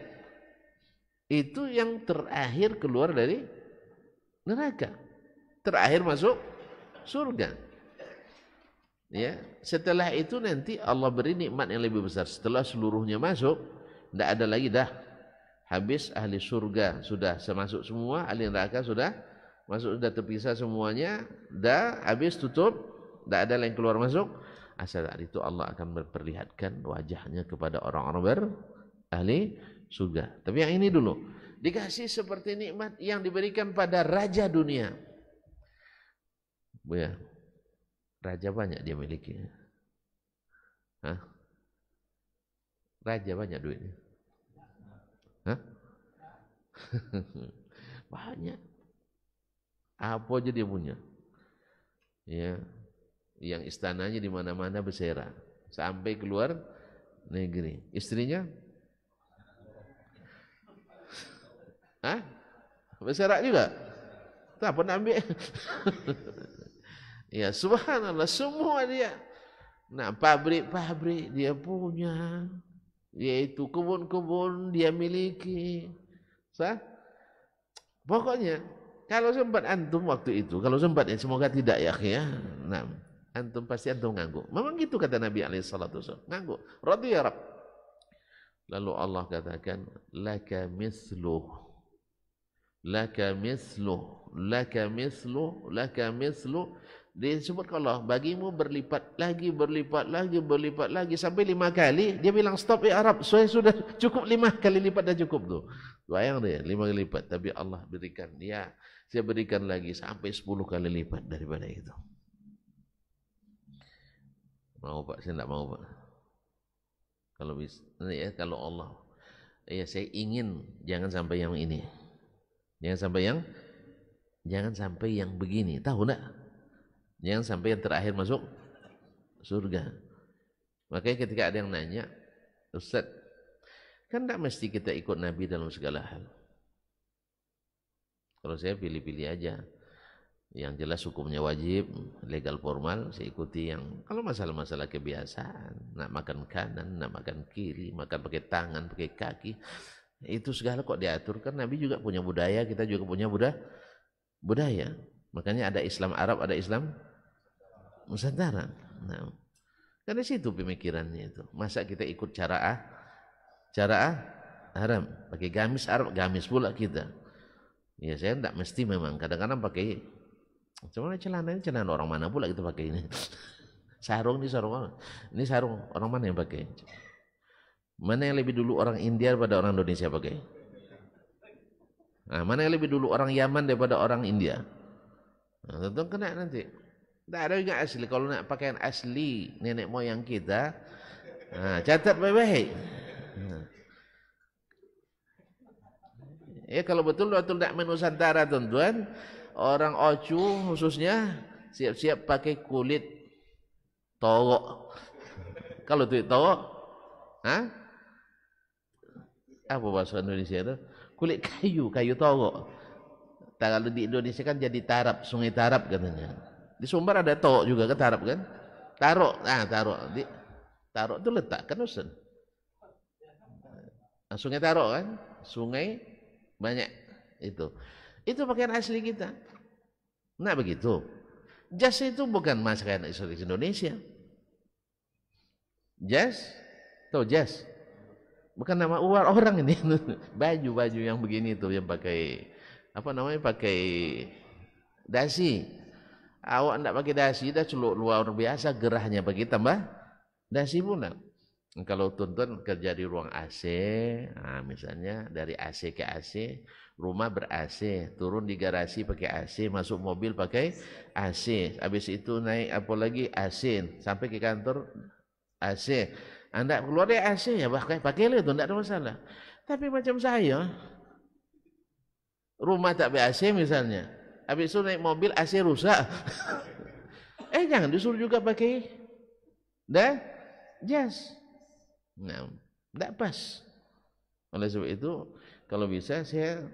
Itu yang terakhir keluar dari neraka. Terakhir masuk surga. Ya, setelah itu nanti Allah beri nikmat yang lebih besar. Setelah seluruhnya masuk, tidak ada lagi dah. Habis ahli surga sudah semasuk semua, ahli neraka sudah masuk sudah terpisah semuanya dah habis tutup tidak ada yang keluar masuk asal itu Allah akan memperlihatkan wajahnya kepada orang-orang ber ahli surga tapi yang ini dulu dikasih seperti nikmat yang diberikan pada raja dunia ya raja banyak dia miliki Hah? raja banyak duitnya Hah? (laughs) banyak apa aja dia punya. Ya. Yang istananya di mana-mana bersera sampai keluar negeri. Istrinya? ah, Bersera juga? Tak pernah ambil. (laughs) ya subhanallah semua dia. Nah pabrik-pabrik dia punya. Yaitu kebun-kebun dia miliki. Sah? Pokoknya Kalau sempat antum waktu itu, kalau sempat ya semoga tidak ya, ya. Nah, antum pasti antum ngangguk. Memang gitu kata Nabi alaihi salatu Ngangguk. Radhi ya Rabb. Lalu Allah katakan, "Laka mislu." Laka mislu. Laka mislu. Laka mislu. Disebut kalau bagimu berlipat lagi, berlipat lagi, berlipat lagi. Sampai lima kali, dia bilang stop ya Arab. Saya sudah cukup lima kali lipat dah cukup tu. Bayang deh, lima kali lipat. Tapi Allah berikan, ya. saya berikan lagi sampai 10 kali lipat daripada itu. Mau Pak, saya tidak mau Pak. Kalau bisa, ya kalau Allah, ya saya ingin jangan sampai yang ini, jangan sampai yang, jangan sampai yang begini, tahu tidak? Jangan sampai yang terakhir masuk surga. Makanya ketika ada yang nanya, Ustaz, kan tidak mesti kita ikut Nabi dalam segala hal. Kalau saya pilih-pilih aja. Yang jelas hukumnya wajib, legal formal, saya ikuti yang kalau masalah-masalah kebiasaan, nak makan kanan, nak makan kiri, makan pakai tangan, pakai kaki, itu segala kok diatur kan Nabi juga punya budaya, kita juga punya budaya budaya. Makanya ada Islam Arab, ada Islam Nusantara. Nah, karena situ pemikirannya itu. Masa kita ikut cara A? cara A? haram. Pakai gamis Arab, gamis pula kita. Ya saya tidak mesti memang. Kadang-kadang pakai cuman celana ini celana orang mana pula kita gitu pakai ini. (laughs) sarung ini sarung Ini sarung orang mana yang pakai? Mana yang lebih dulu orang India daripada orang Indonesia pakai? Nah, mana yang lebih dulu orang Yaman daripada orang India? Nah, tentu kena nanti. Tidak ada yang asli. Kalau nak pakaian asli nenek moyang kita, nah, catat baik-baik. Ya kalau betul betul nak menusantara tuan-tuan, orang ocu khususnya siap-siap pakai kulit towok. kalau duit towok, ha? Apa bahasa Indonesia itu? Kulit kayu, kayu towok. Kalau di Indonesia kan jadi tarap, sungai tarap katanya. Di Sumbar ada towok juga kan tarap kan? Tarok, ah tarok. Di, tarok itu letak kan Ustaz? Nah, sungai Tarok kan? Sungai banyak itu itu pakaian asli kita nah begitu jas itu bukan masakan asli Indonesia jas tau jas bukan nama uar orang ini (laughs) baju baju yang begini tuh yang pakai apa namanya pakai dasi awak ndak pakai dasi dah celuk luar biasa gerahnya bagi tambah dasi pula kalau tuntun kerja di ruang AC, nah misalnya dari AC ke AC, rumah ber AC, turun di garasi pakai AC, masuk mobil pakai AC, habis itu naik apa lagi AC, sampai ke kantor AC. Anda ah, keluar dari AC ya pakai pakai itu tidak ada masalah. Tapi macam saya, rumah tak ber AC misalnya, habis itu naik mobil AC rusak. (laughs) eh jangan disuruh juga pakai dah Yes. Nah, tidak pas. Oleh sebab itu, kalau bisa saya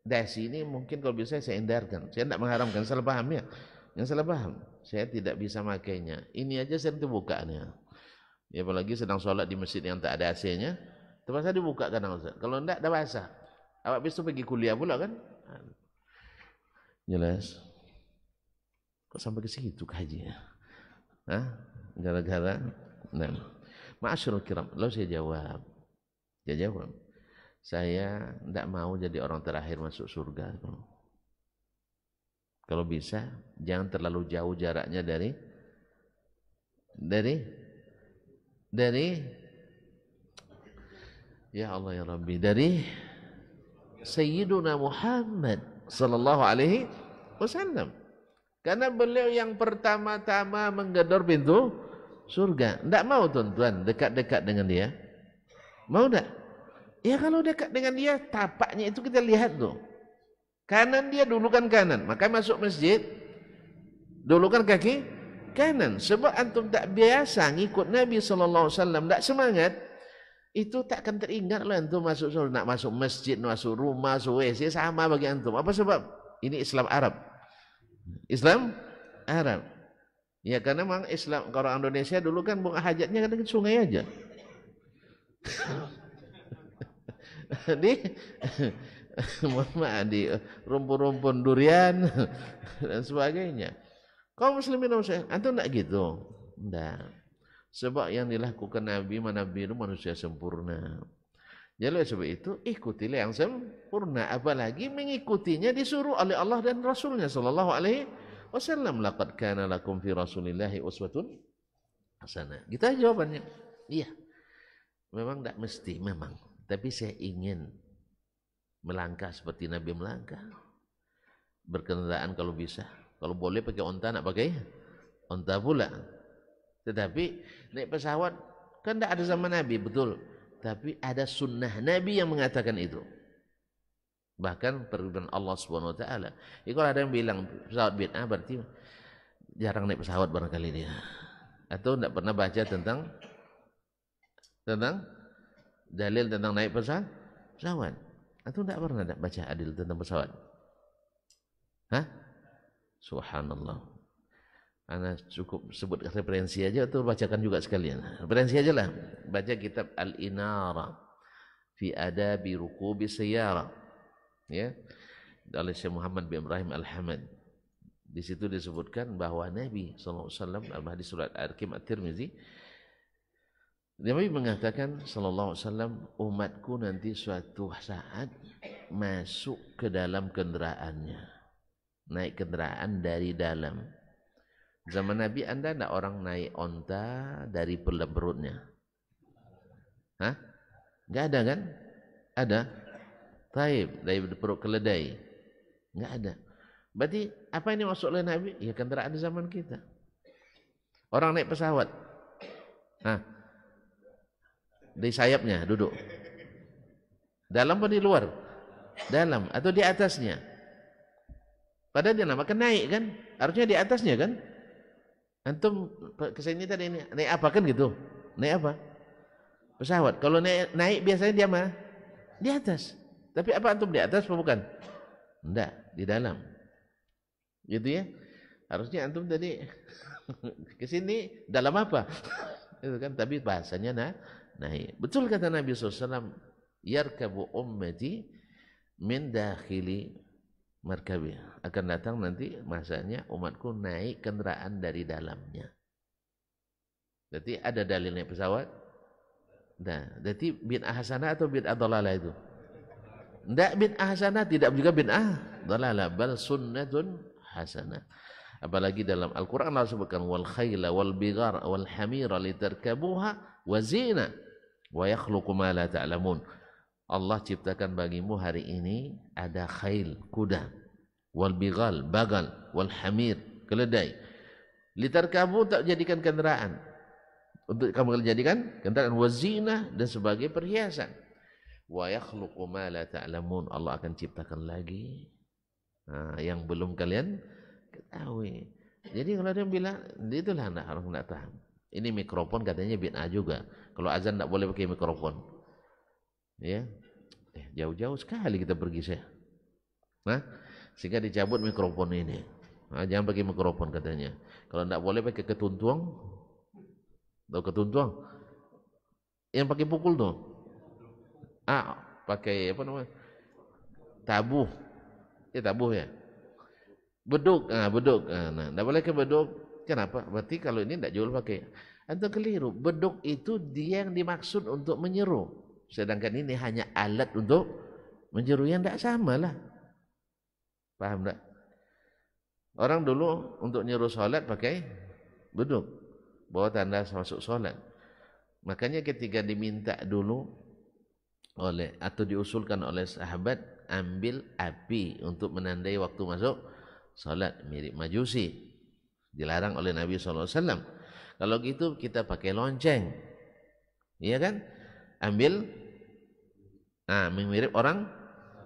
dasi ini mungkin kalau bisa saya hindarkan. Saya tidak mengharamkan, salah paham ya. Yang salah paham, saya tidak bisa makainya. Ini aja saya dibukaannya. Ya apalagi sedang sholat di masjid yang tak ada AC-nya, terpaksa dibuka kan Ustaz. Kalau tidak, dah basah. Awak besok pergi kuliah pula kan? Jelas. Kok sampai ke situ kajinya? Hah? Gara-gara? Nah. Ma'asyurul kiram. Lalu saya jawab. Saya jawab. Saya tidak mau jadi orang terakhir masuk surga. Kalau bisa, jangan terlalu jauh jaraknya dari dari dari Ya Allah ya Rabbi dari Sayyiduna Muhammad sallallahu alaihi wasallam. Karena beliau yang pertama-tama menggedor pintu surga. Tidak mau tuan-tuan dekat-dekat dengan dia. Mau tidak? Ya kalau dekat dengan dia, tapaknya itu kita lihat tuh. Kanan dia dulu kan kanan. Maka masuk masjid, dulu kan kaki kanan. Sebab antum tak biasa ngikut Nabi SAW, tak semangat. Itu tak akan teringat loh antum masuk surga. Nak masuk masjid, masuk rumah, masuk WC, sama bagi antum. Apa sebab? Ini Islam Arab. Islam Arab. Ya karena memang Islam kalau Indonesia dulu kan bunga hajatnya kan sungai aja. Jadi (laughs) (laughs) mama di rumpun-rumpun durian (laughs) dan sebagainya. Kau muslimin atau antum enggak gitu? Enggak. Sebab yang dilakukan Nabi, Nabi itu manusia sempurna. Jadi ya, sebab itu ikutilah yang sempurna, apalagi mengikutinya disuruh oleh Allah dan Rasulnya Shallallahu Alaihi wasallam laqad kana lakum fi rasulillahi uswatun hasanah. Gitu aja jawabannya. Iya. Memang tidak mesti, memang. Tapi saya ingin melangkah seperti Nabi melangkah. Berkendaraan kalau bisa. Kalau boleh pakai onta, nak pakai onta pula. Tetapi naik pesawat kan tidak ada zaman Nabi, betul. Tapi ada sunnah Nabi yang mengatakan itu bahkan perbuatan Allah Subhanahu wa taala. Ya, kalau ada yang bilang pesawat bid'ah berarti jarang naik pesawat barangkali dia atau tidak pernah baca tentang tentang dalil tentang naik pesawat pesawat atau tidak pernah tidak baca adil tentang pesawat hah subhanallah Anda cukup sebut referensi aja atau bacakan juga sekalian referensi aja lah baca kitab Al-Inara fi adabi rukubi sayyara ya oleh Syekh Muhammad bin Ibrahim Al-Hamad. Di situ disebutkan bahwa Nabi SAW al hadis surat Al-Hakim At-Tirmizi Nabi mengatakan sallallahu alaihi wasallam umatku nanti suatu saat masuk ke dalam kendaraannya. Naik kendaraan dari dalam. Zaman Nabi Anda ada orang naik onta dari perut perutnya? Hah? Enggak ada kan? Ada. taib dari perut keledai. Enggak ada. Berarti apa ini masuk oleh Nabi? Ya kendaraan di zaman kita. Orang naik pesawat. Nah, di sayapnya duduk. Dalam pun di luar. Dalam atau di atasnya. Padahal dia nama naik kan? Harusnya di atasnya kan? Antum ke sini tadi ini naik apa kan gitu? Naik apa? Pesawat. Kalau naik, naik biasanya dia mah di atas. Tapi apa antum di atas apa bukan? Enggak, di dalam. Gitu ya. Harusnya antum tadi (laughs) ke sini dalam apa? (laughs) itu kan tapi bahasanya nah naik. Betul kata Nabi SAW, yarkabu ummati min dakhili markabi. Akan datang nanti masanya umatku naik kendaraan dari dalamnya. Berarti ada dalilnya pesawat. Nah, berarti bin ahasana atau bin adolalah itu? Tidak bin hasanah, tidak juga ah dalalah bal sunnatun hasanah. Apalagi dalam Al-Qur'an Allah sebutkan wal khayla wal bighar wal hamira litarkabuha wa zina wa yakhluqu ma la ta'lamun. Allah ciptakan bagimu hari ini ada khail, kuda, wal bigal bagal, wal hamir, keledai. Litarkabu tak jadikan kendaraan. Untuk kamu jadikan kendaraan wazina dan sebagai perhiasan wa yakhluqu ma la ta'lamun. Allah akan ciptakan lagi nah, yang belum kalian ketahui. Jadi kalau dia bilang itulah anak orang tidak tahu. Ini mikrofon katanya bid'ah juga. Kalau azan tidak boleh pakai mikrofon. Ya. Eh, jauh-jauh sekali kita pergi saya. Nah, sehingga dicabut mikrofon ini. Nah, jangan pakai mikrofon katanya. Kalau tidak boleh pakai ketuntuang, atau ketuntuang. Yang pakai pukul tuh. ah pakai apa nama tabuh ya tabuh ya beduk ah beduk ah, nah tak boleh ke beduk kenapa berarti kalau ini tidak jual pakai anda keliru beduk itu dia yang dimaksud untuk menyeru sedangkan ini hanya alat untuk menyeru yang tidak sama lah paham tak orang dulu untuk nyeru solat pakai beduk bawa tanda masuk solat. makanya ketika diminta dulu oleh atau diusulkan oleh sahabat ambil api untuk menandai waktu masuk salat mirip majusi dilarang oleh Nabi SAW kalau gitu kita pakai lonceng iya kan ambil nah mirip orang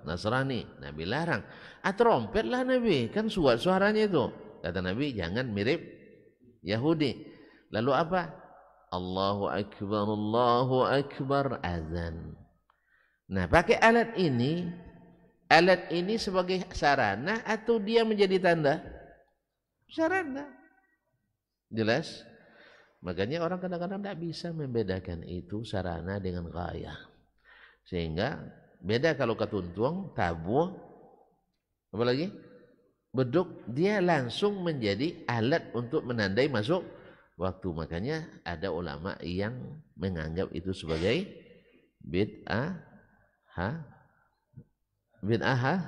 Nasrani Nabi larang atau ah, trompet lah Nabi kan suat suaranya itu kata Nabi jangan mirip Yahudi lalu apa Allahu Akbar Allahu Akbar azan Nah, pakai alat ini, alat ini sebagai sarana atau dia menjadi tanda? Sarana. Jelas? Makanya orang kadang-kadang tidak bisa membedakan itu sarana dengan gaya. Sehingga beda kalau ketuntung, tabu, apa lagi? Beduk, dia langsung menjadi alat untuk menandai masuk waktu. Makanya ada ulama yang menganggap itu sebagai bid'ah Hah? bid'ah.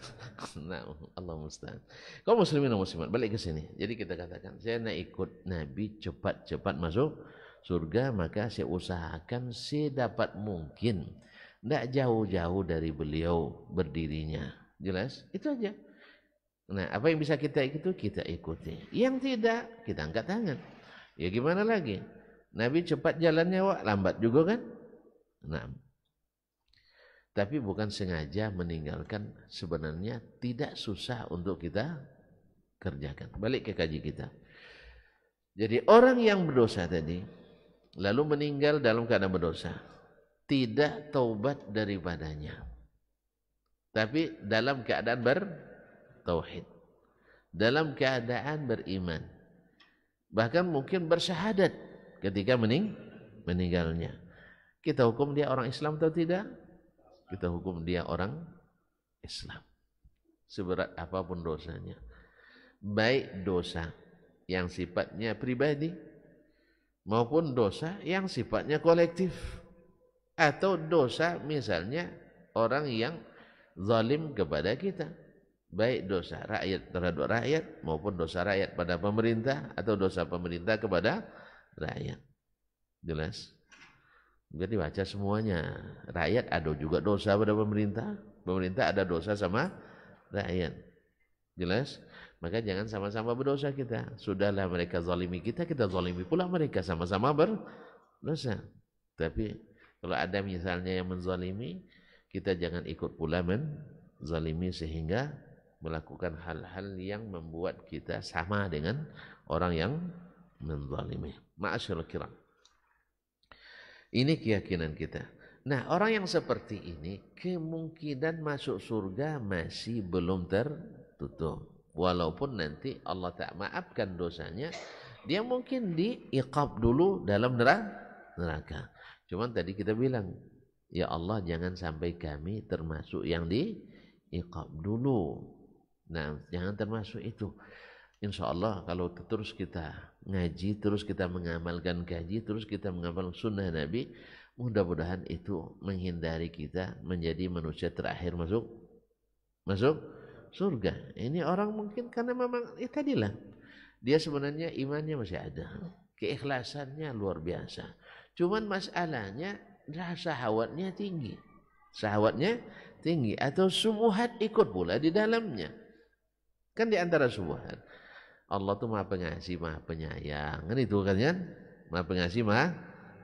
(laughs) nah, Allah musta'an. Kau muslimin dan muslimat, balik ke sini. Jadi kita katakan, saya nak ikut Nabi cepat-cepat masuk surga, maka saya usahakan sedapat mungkin tidak jauh-jauh dari beliau berdirinya. Jelas? Itu aja. Nah, apa yang bisa kita ikuti? kita ikuti. Yang tidak, kita angkat tangan. Ya gimana lagi? Nabi cepat jalannya, wak, lambat juga kan? Nah, tapi bukan sengaja meninggalkan sebenarnya tidak susah untuk kita kerjakan. Balik ke kaji kita. Jadi orang yang berdosa tadi lalu meninggal dalam keadaan berdosa, tidak taubat daripadanya. Tapi dalam keadaan bertauhid, dalam keadaan beriman. Bahkan mungkin bersyahadat ketika mening meninggalnya. Kita hukum dia orang Islam atau tidak? kita hukum dia orang Islam seberat apapun dosanya baik dosa yang sifatnya pribadi maupun dosa yang sifatnya kolektif atau dosa misalnya orang yang zalim kepada kita baik dosa rakyat terhadap rakyat maupun dosa rakyat pada pemerintah atau dosa pemerintah kepada rakyat jelas biar dibaca semuanya rakyat ada juga dosa pada pemerintah pemerintah ada dosa sama rakyat jelas maka jangan sama-sama berdosa kita sudahlah mereka zalimi kita kita zalimi pula mereka sama-sama berdosa tapi kalau ada misalnya yang menzalimi kita jangan ikut pula menzalimi sehingga melakukan hal-hal yang membuat kita sama dengan orang yang menzalimi. Ma'asyarul kiram. Ini keyakinan kita. Nah, orang yang seperti ini kemungkinan masuk surga masih belum tertutup. Walaupun nanti Allah tak maafkan dosanya, dia mungkin diiqab dulu dalam neraka. Cuman tadi kita bilang, ya Allah jangan sampai kami termasuk yang diiqab dulu. Nah, jangan termasuk itu. Insya Allah kalau terus kita ngaji terus kita mengamalkan gaji terus kita mengamalkan sunnah Nabi mudah-mudahan itu menghindari kita menjadi manusia terakhir masuk masuk surga ini orang mungkin karena memang ya tadilah dia sebenarnya imannya masih ada keikhlasannya luar biasa cuman masalahnya rasa hawatnya tinggi sahwatnya tinggi atau subuhat ikut pula di dalamnya kan di antara subuhat Allah tuh maha pengasih, maha penyayang. Kan itu kan ya? Maha pengasih, maha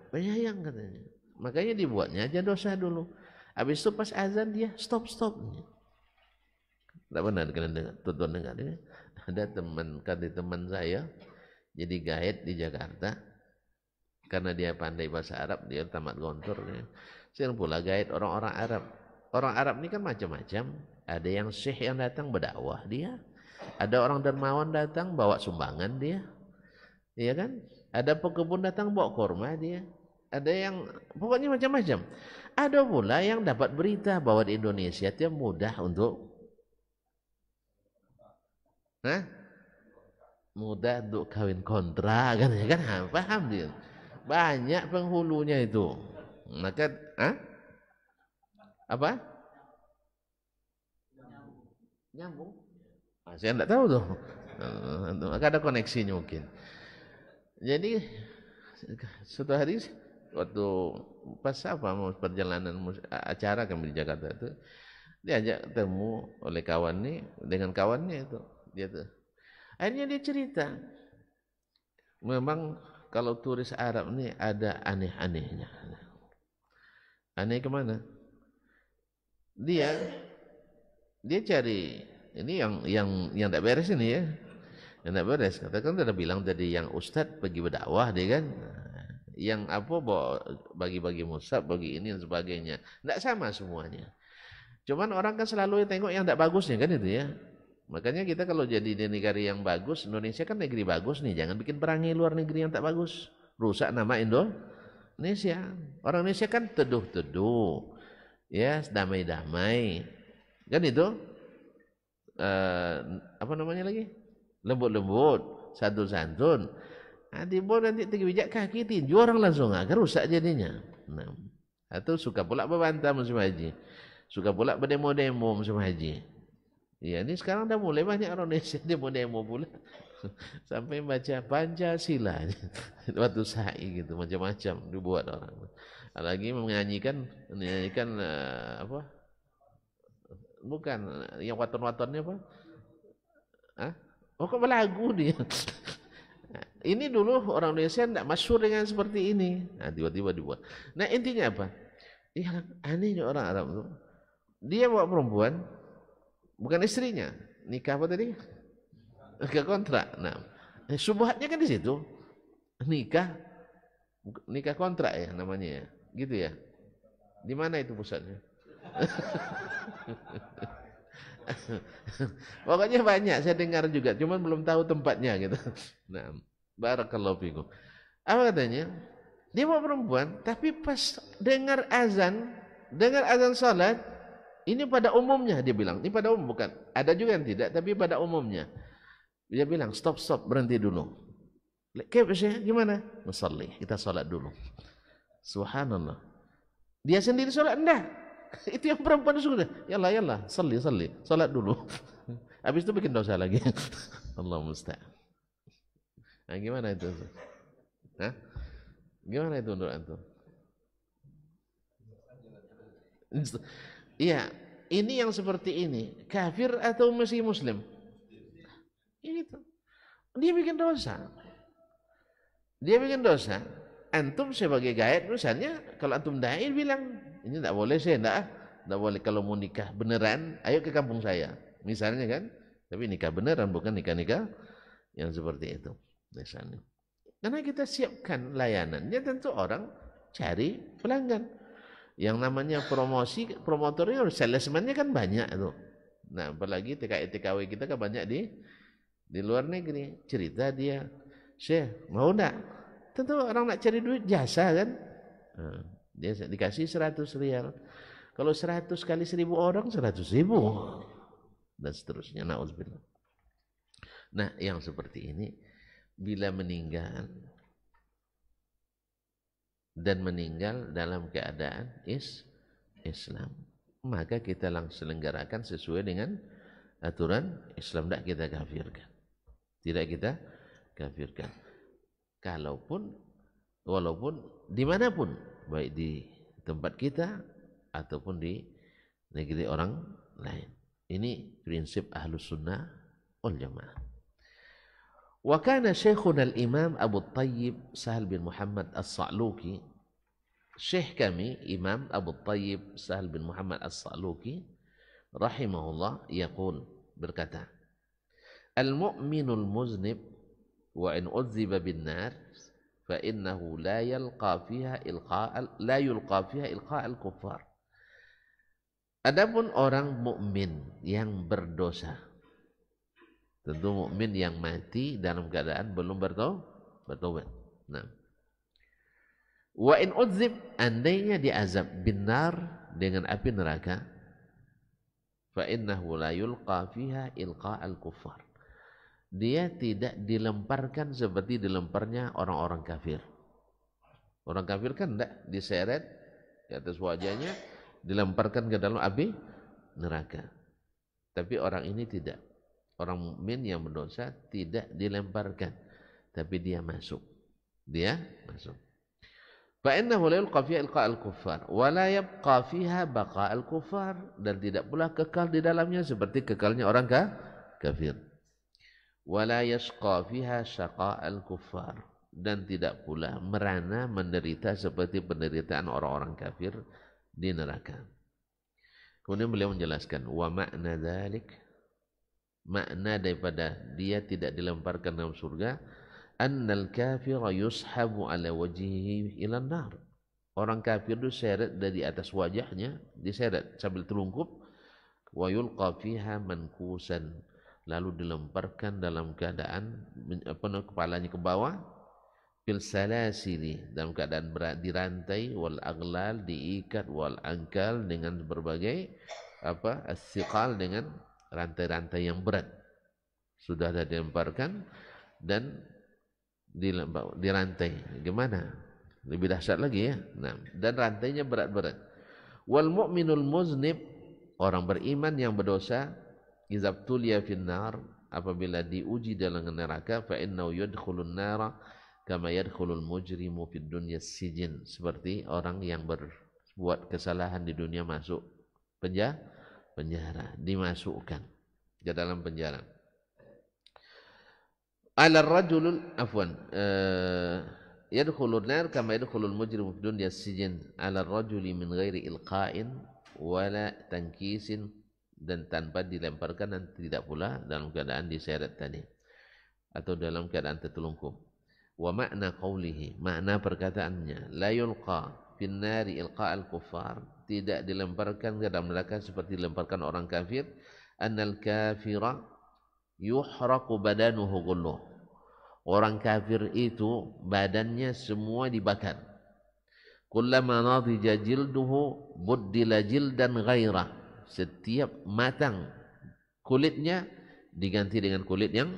penyayang katanya. Makanya dibuatnya aja dosa dulu. Habis itu pas azan dia stop stop. Tidak pernah kalian dengar, tuan dengar ini. Ada teman kata teman saya jadi guide di Jakarta karena dia pandai bahasa Arab dia tamat gontor ya. Sering pula guide orang-orang Arab. Orang Arab ini kan macam-macam. Ada yang syekh yang datang berdakwah dia. Ada orang dermawan datang bawa sumbangan dia. Iya kan? Ada pekebun datang bawa kurma dia. Ada yang pokoknya macam-macam. Ada pula yang dapat berita bahwa di Indonesia dia mudah untuk Hah? Mudah untuk kawin kontra kan ya kan? Ha, paham dia. Banyak penghulunya itu. Maka apa? Nyambung. Ah, saya tidak tahu eh, tuh. Maka ada koneksinya mungkin. Jadi suatu hari waktu pas apa mau perjalanan acara kami di Jakarta itu diajak temu oleh kawannya dengan kawannya itu dia tuh akhirnya dia cerita memang kalau turis Arab ini ada aneh-anehnya aneh kemana dia dia cari ini yang yang yang tidak beres ini ya. Yang tidak beres. Katakan sudah bilang tadi yang ustadz pergi berdakwah dia kan. Yang apa bagi-bagi musab, bagi ini dan sebagainya. Tidak sama semuanya. Cuman orang kan selalu tengok yang tidak bagusnya kan itu ya. Makanya kita kalau jadi di negara yang bagus, Indonesia kan negeri bagus nih, jangan bikin perangi luar negeri yang tak bagus. Rusak nama Indonesia. Orang Indonesia kan teduh-teduh. Ya, damai-damai. Kan itu? eh, apa namanya lagi? Lembut-lembut, santun-santun. Nah, nanti boleh nanti tiga bijak kaki tinju orang langsung agar ah, rusak jadinya. Nah. Atau nah, suka pula berbantah musim haji. Suka pula berdemo-demo musim haji. Ya ini sekarang dah mulai banyak orang Indonesia (laughs) demo-demo pula. (laughs) Sampai baca Pancasila. Waktu (laughs) sa'i gitu macam-macam dibuat orang. Lagi menyanyikan menyanyikan eh, apa? bukan yang waton-watonnya apa? Hah? Oh kok lagu dia. (laughs) ini dulu orang Indonesia tidak masuk dengan seperti ini. Nah tiba-tiba dibuat. Nah intinya apa? Yang anehnya orang Arab itu dia bawa perempuan bukan istrinya nikah apa tadi? Ke kontrak. Nah eh, subhatnya kan di situ nikah nikah kontrak ya namanya ya. gitu ya. Di mana itu pusatnya? (laughs) Pokoknya banyak saya dengar juga, cuman belum tahu tempatnya gitu. Nah, barakallahu fikum. Apa katanya? Dia mau perempuan, tapi pas dengar azan, dengar azan salat, ini pada umumnya dia bilang, ini pada umum bukan. Ada juga yang tidak, tapi pada umumnya. Dia bilang, stop stop, berhenti dulu. Kayak gimana? Musalli, kita salat dulu. Subhanallah. Dia sendiri salat enggak? (laughs) itu yang perempuan sudah yalah yalah seli seli salat dulu (laughs) habis itu bikin dosa lagi (laughs) Allah musta'an nah, gimana itu Hah? gimana itu untuk antum Iya, ini yang seperti ini kafir atau masih muslim? Ini tuh dia bikin dosa. Dia bikin dosa. Antum sebagai gaib misalnya kalau antum dai bilang ini tidak boleh saya tidak, tidak boleh kalau mau nikah beneran, ayo ke kampung saya. Misalnya kan, tapi nikah beneran bukan nikah-nikah yang seperti itu. Misalnya. Karena kita siapkan layanannya tentu orang cari pelanggan. Yang namanya promosi, promotornya, salesmannya kan banyak tuh. Nah, apalagi TKI e, TKW kita kan banyak di di luar negeri. Cerita dia, saya mau enggak? Tentu orang nak cari duit jasa kan? Nah, dia dikasih seratus rial. Kalau seratus kali seribu orang seratus ribu. Dan seterusnya. Na'udzubillah. Nah yang seperti ini. Bila meninggal. Dan meninggal dalam keadaan is Islam. Maka kita langsung selenggarakan sesuai dengan aturan Islam. Tidak kita kafirkan. Tidak kita kafirkan. Kalaupun, walaupun dimanapun baik di tempat kita ataupun di negeri orang lain. Ini prinsip ahlus sunnah wal jamaah. Wa kana syekhuna al-imam Abu Tayyib Sahal bin Muhammad As-Sa'luki Syekh kami Imam Abu Tayyib Sahal bin Muhammad As-Sa'luki rahimahullah yaqul berkata Al-mu'minul muznib wa in uzziba bin nar فإنه لا يلقى فيها إلقاء لا يلقى فيها إلقاء الكفار Adapun orang mukmin yang berdosa, tentu mukmin yang mati dalam keadaan belum bertobat. Nah. Wa in udzib andainya diazab binar dengan api neraka, fa innahu la yulqa fiha ilqa al kuffar dia tidak dilemparkan seperti dilemparnya orang-orang kafir. Orang kafir kan tidak diseret di atas wajahnya, dilemparkan ke dalam api neraka. Tapi orang ini tidak. Orang mukmin yang berdosa tidak dilemparkan, tapi dia masuk. Dia masuk. فإنه لا يلقى فيها إلقاء الكفار ولا يبقى فيها بقاء الكفار dan tidak pula kekal di dalamnya seperti kekalnya orang kafir wala yasqa fiha syaqa'al kuffar dan tidak pula merana menderita seperti penderitaan orang-orang kafir di neraka. Kemudian beliau menjelaskan wa makna dzalik makna daripada dia tidak dilemparkan dalam surga annal kafira yushabu ala wajhihi ila nar. Orang kafir itu seret dari atas wajahnya, diseret sambil telungkup wa yulqa fiha mankusan lalu dilemparkan dalam keadaan penuh kepalanya ke bawah fil salasili dalam keadaan berat dirantai wal aglal diikat wal angkal dengan berbagai apa asyqal dengan rantai-rantai yang berat sudah ada dilemparkan dan dirantai gimana lebih dahsyat lagi ya nah dan rantainya berat-berat wal mu'minul muznib orang beriman yang berdosa Iza tuliya finnar apabila diuji dalam neraka fa innau yadkhulun nara kama yadkhulul mujrimu fid dunya sijin seperti orang yang berbuat kesalahan di dunia masuk penjara penjara dimasukkan ke dalam penjara ala rajulul afwan uh, yadkhulun nar kama yadkhulul mujrimu fid dunya sijin ala rajuli min ghairi ilqa'in wala tankisin dan tanpa dilemparkan dan tidak pula dalam keadaan diseret tadi atau dalam keadaan tertelungkup. Wa makna qawlihi, makna perkataannya, la yulqa finnari ilqa al kufar tidak dilemparkan ke dalam neraka seperti dilemparkan orang kafir. Annal kafira yuhraku badanuhu gullu Orang kafir itu badannya semua dibakar. Kullama nadhija jilduhu buddila jildan ghairah. setiap matang kulitnya diganti dengan kulit yang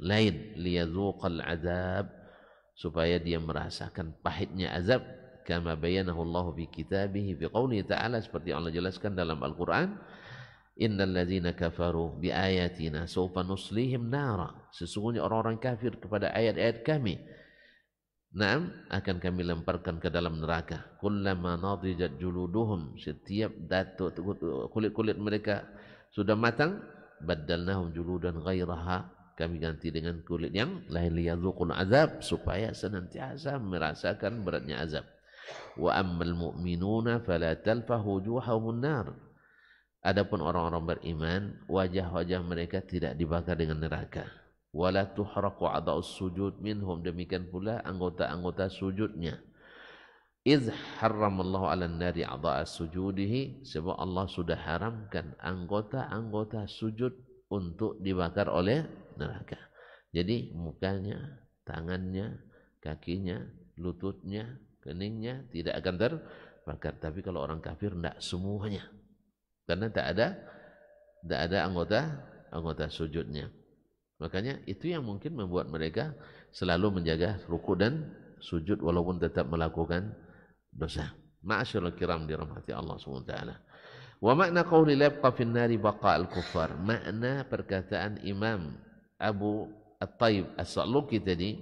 lain liyazuqal azab supaya dia merasakan pahitnya azab kama bayanahu Allah fi kitabih fi qawli ta'ala seperti Allah jelaskan dalam Al-Qur'an innal ladzina kafaru bi ayatina sawfa nuslihim nara sesungguhnya orang-orang kafir kepada ayat-ayat kami Naam akan kami lemparkan ke dalam neraka. Kullama nadijat juluduhum setiap datu kulit-kulit mereka sudah matang badalnahum juludan ghairaha kami ganti dengan kulit yang lain liyadzuqul azab supaya senantiasa merasakan beratnya azab. Wa ammal mu'minuna fala talfah wujuhahum nar. Adapun orang-orang beriman, wajah-wajah mereka tidak dibakar dengan neraka wala tuhraqu adaus sujud minhum demikian pula anggota-anggota sujudnya iz haramallahu ala nari adaas sujudihi sebab Allah sudah haramkan anggota-anggota sujud untuk dibakar oleh neraka jadi mukanya tangannya kakinya lututnya keningnya tidak akan terbakar tapi kalau orang kafir tidak semuanya karena tak ada tak ada anggota anggota sujudnya Makanya itu yang mungkin membuat mereka selalu menjaga ruku dan sujud walaupun tetap melakukan dosa. Ma'asyiral kiram dirahmati Allah SWT. Wa makna qawli labqa fin nari baqa'al kuffar. Makna perkataan Imam Abu At-Tayyib As-Sa'luki tadi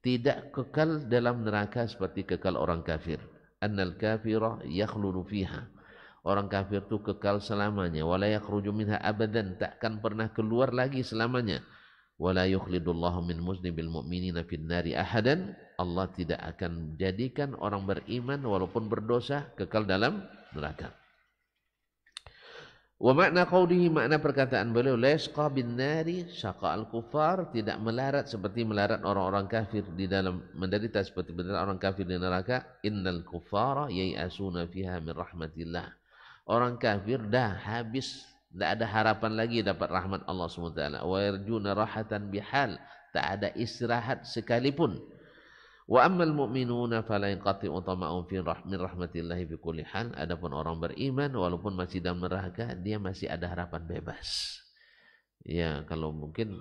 tidak kekal dalam neraka seperti kekal orang kafir. Annal kafira yakhlulu fiha. Orang kafir itu kekal selamanya. Wala yakhruju minha abadan. Takkan pernah keluar lagi Selamanya. wala yukhlidullahu min muslimin mu'minina nari ahadan Allah tidak akan menjadikan orang beriman walaupun berdosa kekal dalam neraka wa makna qawlihi makna perkataan beliau lesqa bin nari syaqa al kufar tidak melarat seperti melarat orang-orang kafir di dalam menderita seperti menderita orang kafir di neraka innal kufara yai'asuna fiha min rahmatillah orang kafir dah habis tidak ada harapan lagi dapat rahmat Allah SWT. Wa yarjuna rahatan bihal. Tak ada istirahat sekalipun. Wa ammal mu'minuna fala yanqati'u tama'un fi rahmin rahmatillahi fi kulli hal. Adapun orang beriman walaupun masih dalam neraka dia masih ada harapan bebas. Ya, kalau mungkin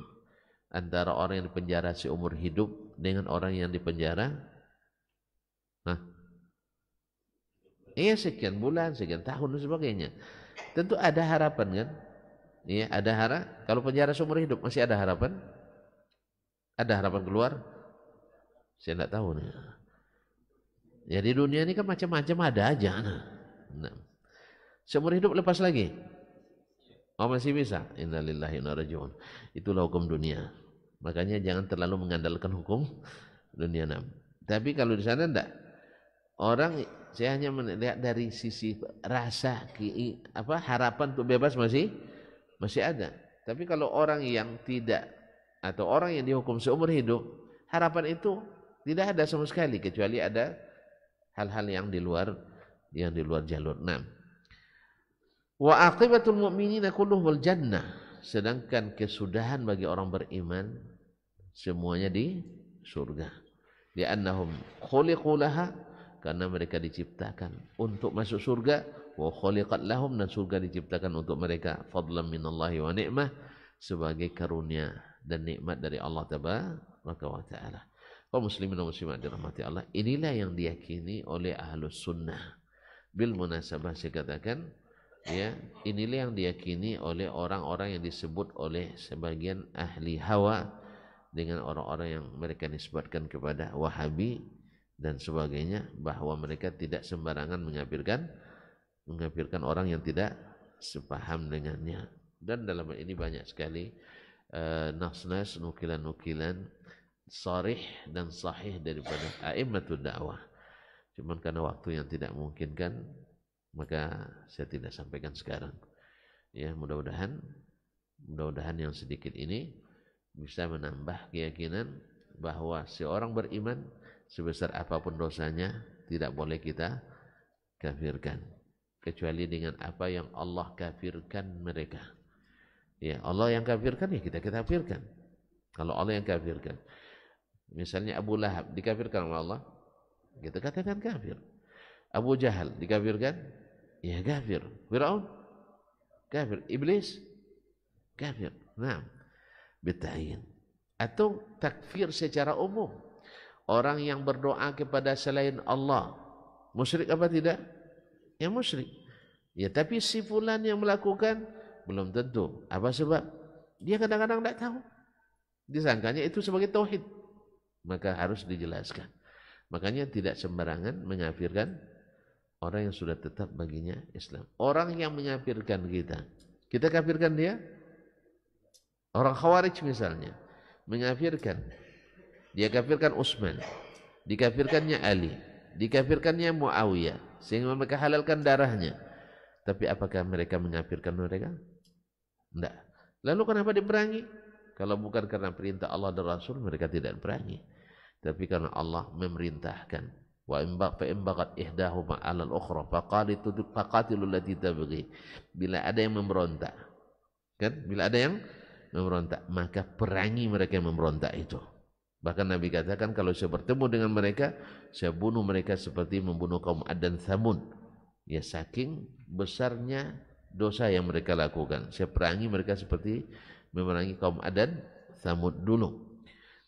antara orang yang dipenjara seumur hidup dengan orang yang dipenjara nah iya sekian bulan, sekian tahun dan sebagainya tentu ada harapan kan? Iya, ada harap. Kalau penjara seumur hidup masih ada harapan? Ada harapan keluar? Saya tidak tahu nih. Ya dunia ini kan macam-macam ada aja. Nah. nah. Seumur hidup lepas lagi. Oh masih bisa. Innalillahi wa rajiun. Itulah hukum dunia. Makanya jangan terlalu mengandalkan hukum dunia. Nah. Tapi kalau di sana enggak. Orang saya hanya melihat dari sisi rasa ki, apa harapan untuk bebas masih masih ada. Tapi kalau orang yang tidak atau orang yang dihukum seumur hidup, harapan itu tidak ada sama sekali kecuali ada hal-hal yang di luar yang di luar jalur 6. Nah. Wa aqibatul mu'minina kulluhumul jannah. Sedangkan kesudahan bagi orang beriman semuanya di surga. Li'annahum khuliqu laha karena mereka diciptakan untuk masuk surga wa khaliqat lahum dan surga diciptakan untuk mereka fadlan minallahi wa ni'mah sebagai karunia dan nikmat dari Allah tabaraka wa taala. Kaum muslimin dan muslimat dirahmati Allah, inilah yang diyakini oleh ahlus sunnah. Bil munasabah saya katakan ya, inilah yang diyakini oleh orang-orang yang disebut oleh sebagian ahli hawa dengan orang-orang yang mereka nisbatkan kepada Wahabi dan sebagainya bahwa mereka tidak sembarangan mengafirkan mengafirkan orang yang tidak sepaham dengannya dan dalam ini banyak sekali uh, eh, nas nukilan-nukilan sarih dan sahih daripada a'immatud dakwah cuman karena waktu yang tidak memungkinkan maka saya tidak sampaikan sekarang ya mudah-mudahan mudah-mudahan yang sedikit ini bisa menambah keyakinan bahwa seorang beriman sebesar apapun dosanya tidak boleh kita kafirkan kecuali dengan apa yang Allah kafirkan mereka ya Allah yang kafirkan ya kita kafirkan kalau Allah yang kafirkan misalnya Abu Lahab dikafirkan oleh Allah kita katakan kafir Abu Jahal dikafirkan ya kafir Firaun kafir Iblis kafir nah betain atau takfir secara umum orang yang berdoa kepada selain Allah musyrik apa tidak ya musyrik ya tapi si fulan yang melakukan belum tentu apa sebab dia kadang-kadang tidak tahu disangkanya itu sebagai tauhid maka harus dijelaskan makanya tidak sembarangan mengafirkan orang yang sudah tetap baginya Islam orang yang mengafirkan kita kita kafirkan dia orang khawarij misalnya mengafirkan Dia kafirkan Utsman, dikafirkannya Ali, dikafirkannya Muawiyah sehingga mereka halalkan darahnya. Tapi apakah mereka mengafirkan mereka? Tidak. Lalu kenapa diperangi? Kalau bukan karena perintah Allah dan Rasul, mereka tidak diperangi. Tapi karena Allah memerintahkan. Wa imbaq fa imbaqat ihdahuma ala al-ukhra faqali tudq faqatilu allati tabghi. Bila ada yang memberontak. Kan? Bila ada yang memberontak, maka perangi mereka yang memberontak itu. Bahkan Nabi katakan kalau saya bertemu dengan mereka, saya bunuh mereka seperti membunuh kaum Ad dan Thamun. Ya saking besarnya dosa yang mereka lakukan. Saya perangi mereka seperti memerangi kaum Ad dan Thamud dulu.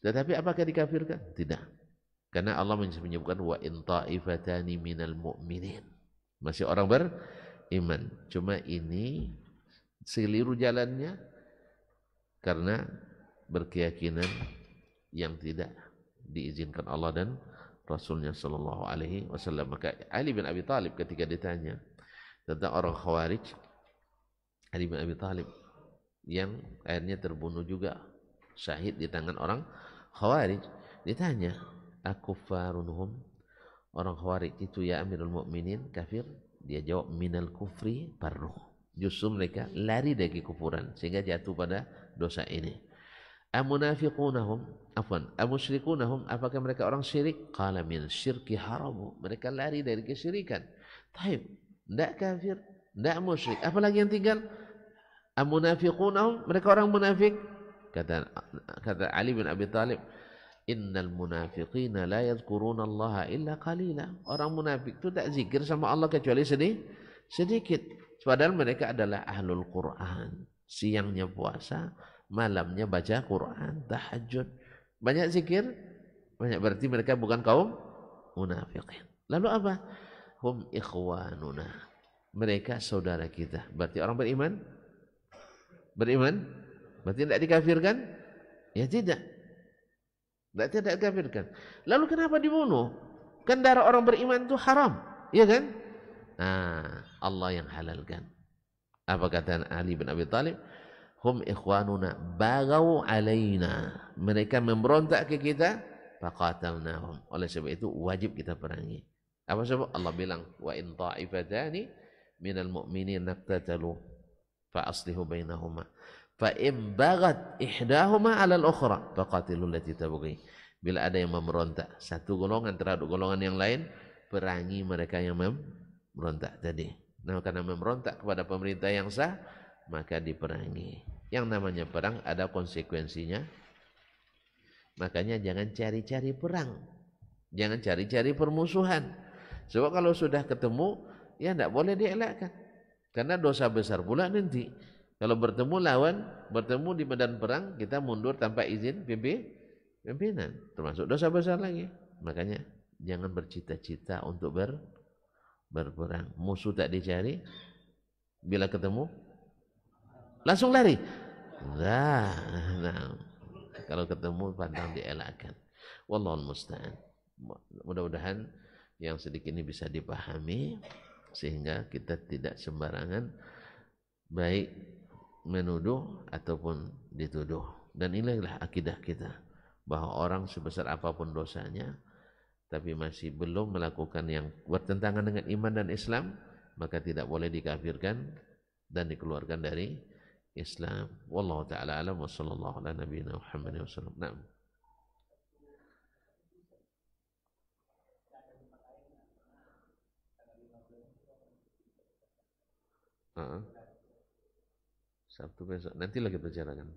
Tetapi apakah dikafirkan? Tidak. Karena Allah menyebutkan wa in ta'ifatani minal mu'minin. Masih orang beriman. Cuma ini seliru jalannya karena berkeyakinan yang tidak diizinkan Allah dan Rasulnya Shallallahu Alaihi Wasallam. Maka Ali bin Abi Thalib ketika ditanya tentang orang Khawarij, Ali bin Abi Thalib yang akhirnya terbunuh juga syahid di tangan orang Khawarij ditanya aku farunhum orang Khawarij itu ya Amirul Mukminin kafir dia jawab minal kufri parruh justru mereka lari dari kekufuran sehingga jatuh pada dosa ini Amunafiqunahum afwan, amusyrikunahum apakah mereka orang syirik? Qala min syirki haramu. Mereka lari dari kesyirikan. Taib, tidak kafir, tidak musyrik. Apalagi yang tinggal amunafiqunahum, mereka orang munafik. Kata kata Ali bin Abi Thalib, innal munafiqina la yadhkuruna Allah illa qalila. Orang munafik itu tak zikir sama Allah kecuali sedih, sedikit. Padahal mereka adalah ahlul Quran. Siangnya puasa, malamnya baca Quran, tahajud, banyak zikir, banyak berarti mereka bukan kaum munafiqin Lalu apa? Hum ikhwanuna. Mereka saudara kita. Berarti orang beriman? Beriman? Berarti tidak dikafirkan? Ya tidak. tidak tidak dikafirkan. Lalu kenapa dibunuh? Kan darah orang beriman itu haram. ya kan? Nah, Allah yang halalkan. Apa kata Ali bin Abi Talib hum ikhwanuna bagau alaina mereka memberontak ke kita faqatalnahum oleh sebab itu wajib kita perangi apa sebab Allah bilang wa in ta'ifatani minal mu'minin naqtatalu fa aslihu bainahuma fa in bagat ihdahuma 'ala al-ukhra faqatilu allati tabghi bila ada yang memberontak satu golongan terhadap golongan yang lain perangi mereka yang memberontak tadi nah karena memberontak kepada pemerintah yang sah maka diperangi yang namanya perang ada konsekuensinya. Makanya jangan cari-cari perang. Jangan cari-cari permusuhan. Sebab kalau sudah ketemu, ya tidak boleh dielakkan. Karena dosa besar pula nanti. Kalau bertemu lawan, bertemu di medan perang, kita mundur tanpa izin pimpin, pimpinan. Termasuk dosa besar lagi. Makanya jangan bercita-cita untuk ber, berperang. Musuh tak dicari. Bila ketemu, langsung lari. Nah, nah. kalau ketemu pantang dielakkan. Wallahu musta'an. Mudah-mudahan yang sedikit ini bisa dipahami sehingga kita tidak sembarangan baik menuduh ataupun dituduh. Dan inilah akidah kita bahwa orang sebesar apapun dosanya tapi masih belum melakukan yang bertentangan dengan iman dan Islam maka tidak boleh dikafirkan dan dikeluarkan dari Islam. Wallahu taala alam wa sallallahu ala nabiyina Muhammad wa sallam. Naam. Uh -huh. Sabtu besok nanti lagi bicarakan.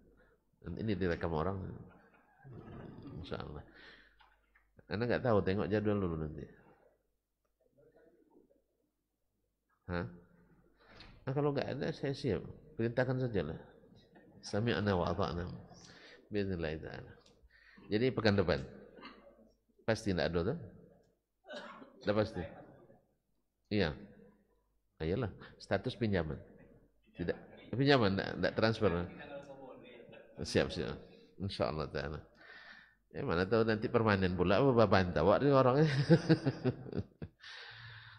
Ini direkam orang. Insya Allah. Anda nggak tahu tengok jadwal dulu nanti. Hah? Nah, kalau nggak ada saya siap. Perintahkan sajalah. Sami'na wa ata'na. Bismillah ta'ala. Jadi pekan depan. Pasti tidak ada tuh? Tidak pasti. Iya. Ayolah, ah, status pinjaman. Tidak pinjaman, tidak, transfer. Siap, siap. Insya Allah ta'ala. Ya, mana tahu nanti permanen pula apa bantah. Wah, orangnya. (laughs)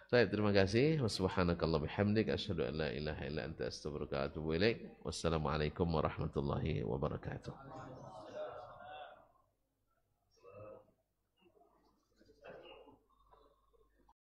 Baik, terima kasih. Subhanakallah bihamdik. Asyadu an la ilaha illa anta Wassalamualaikum warahmatullahi wabarakatuh.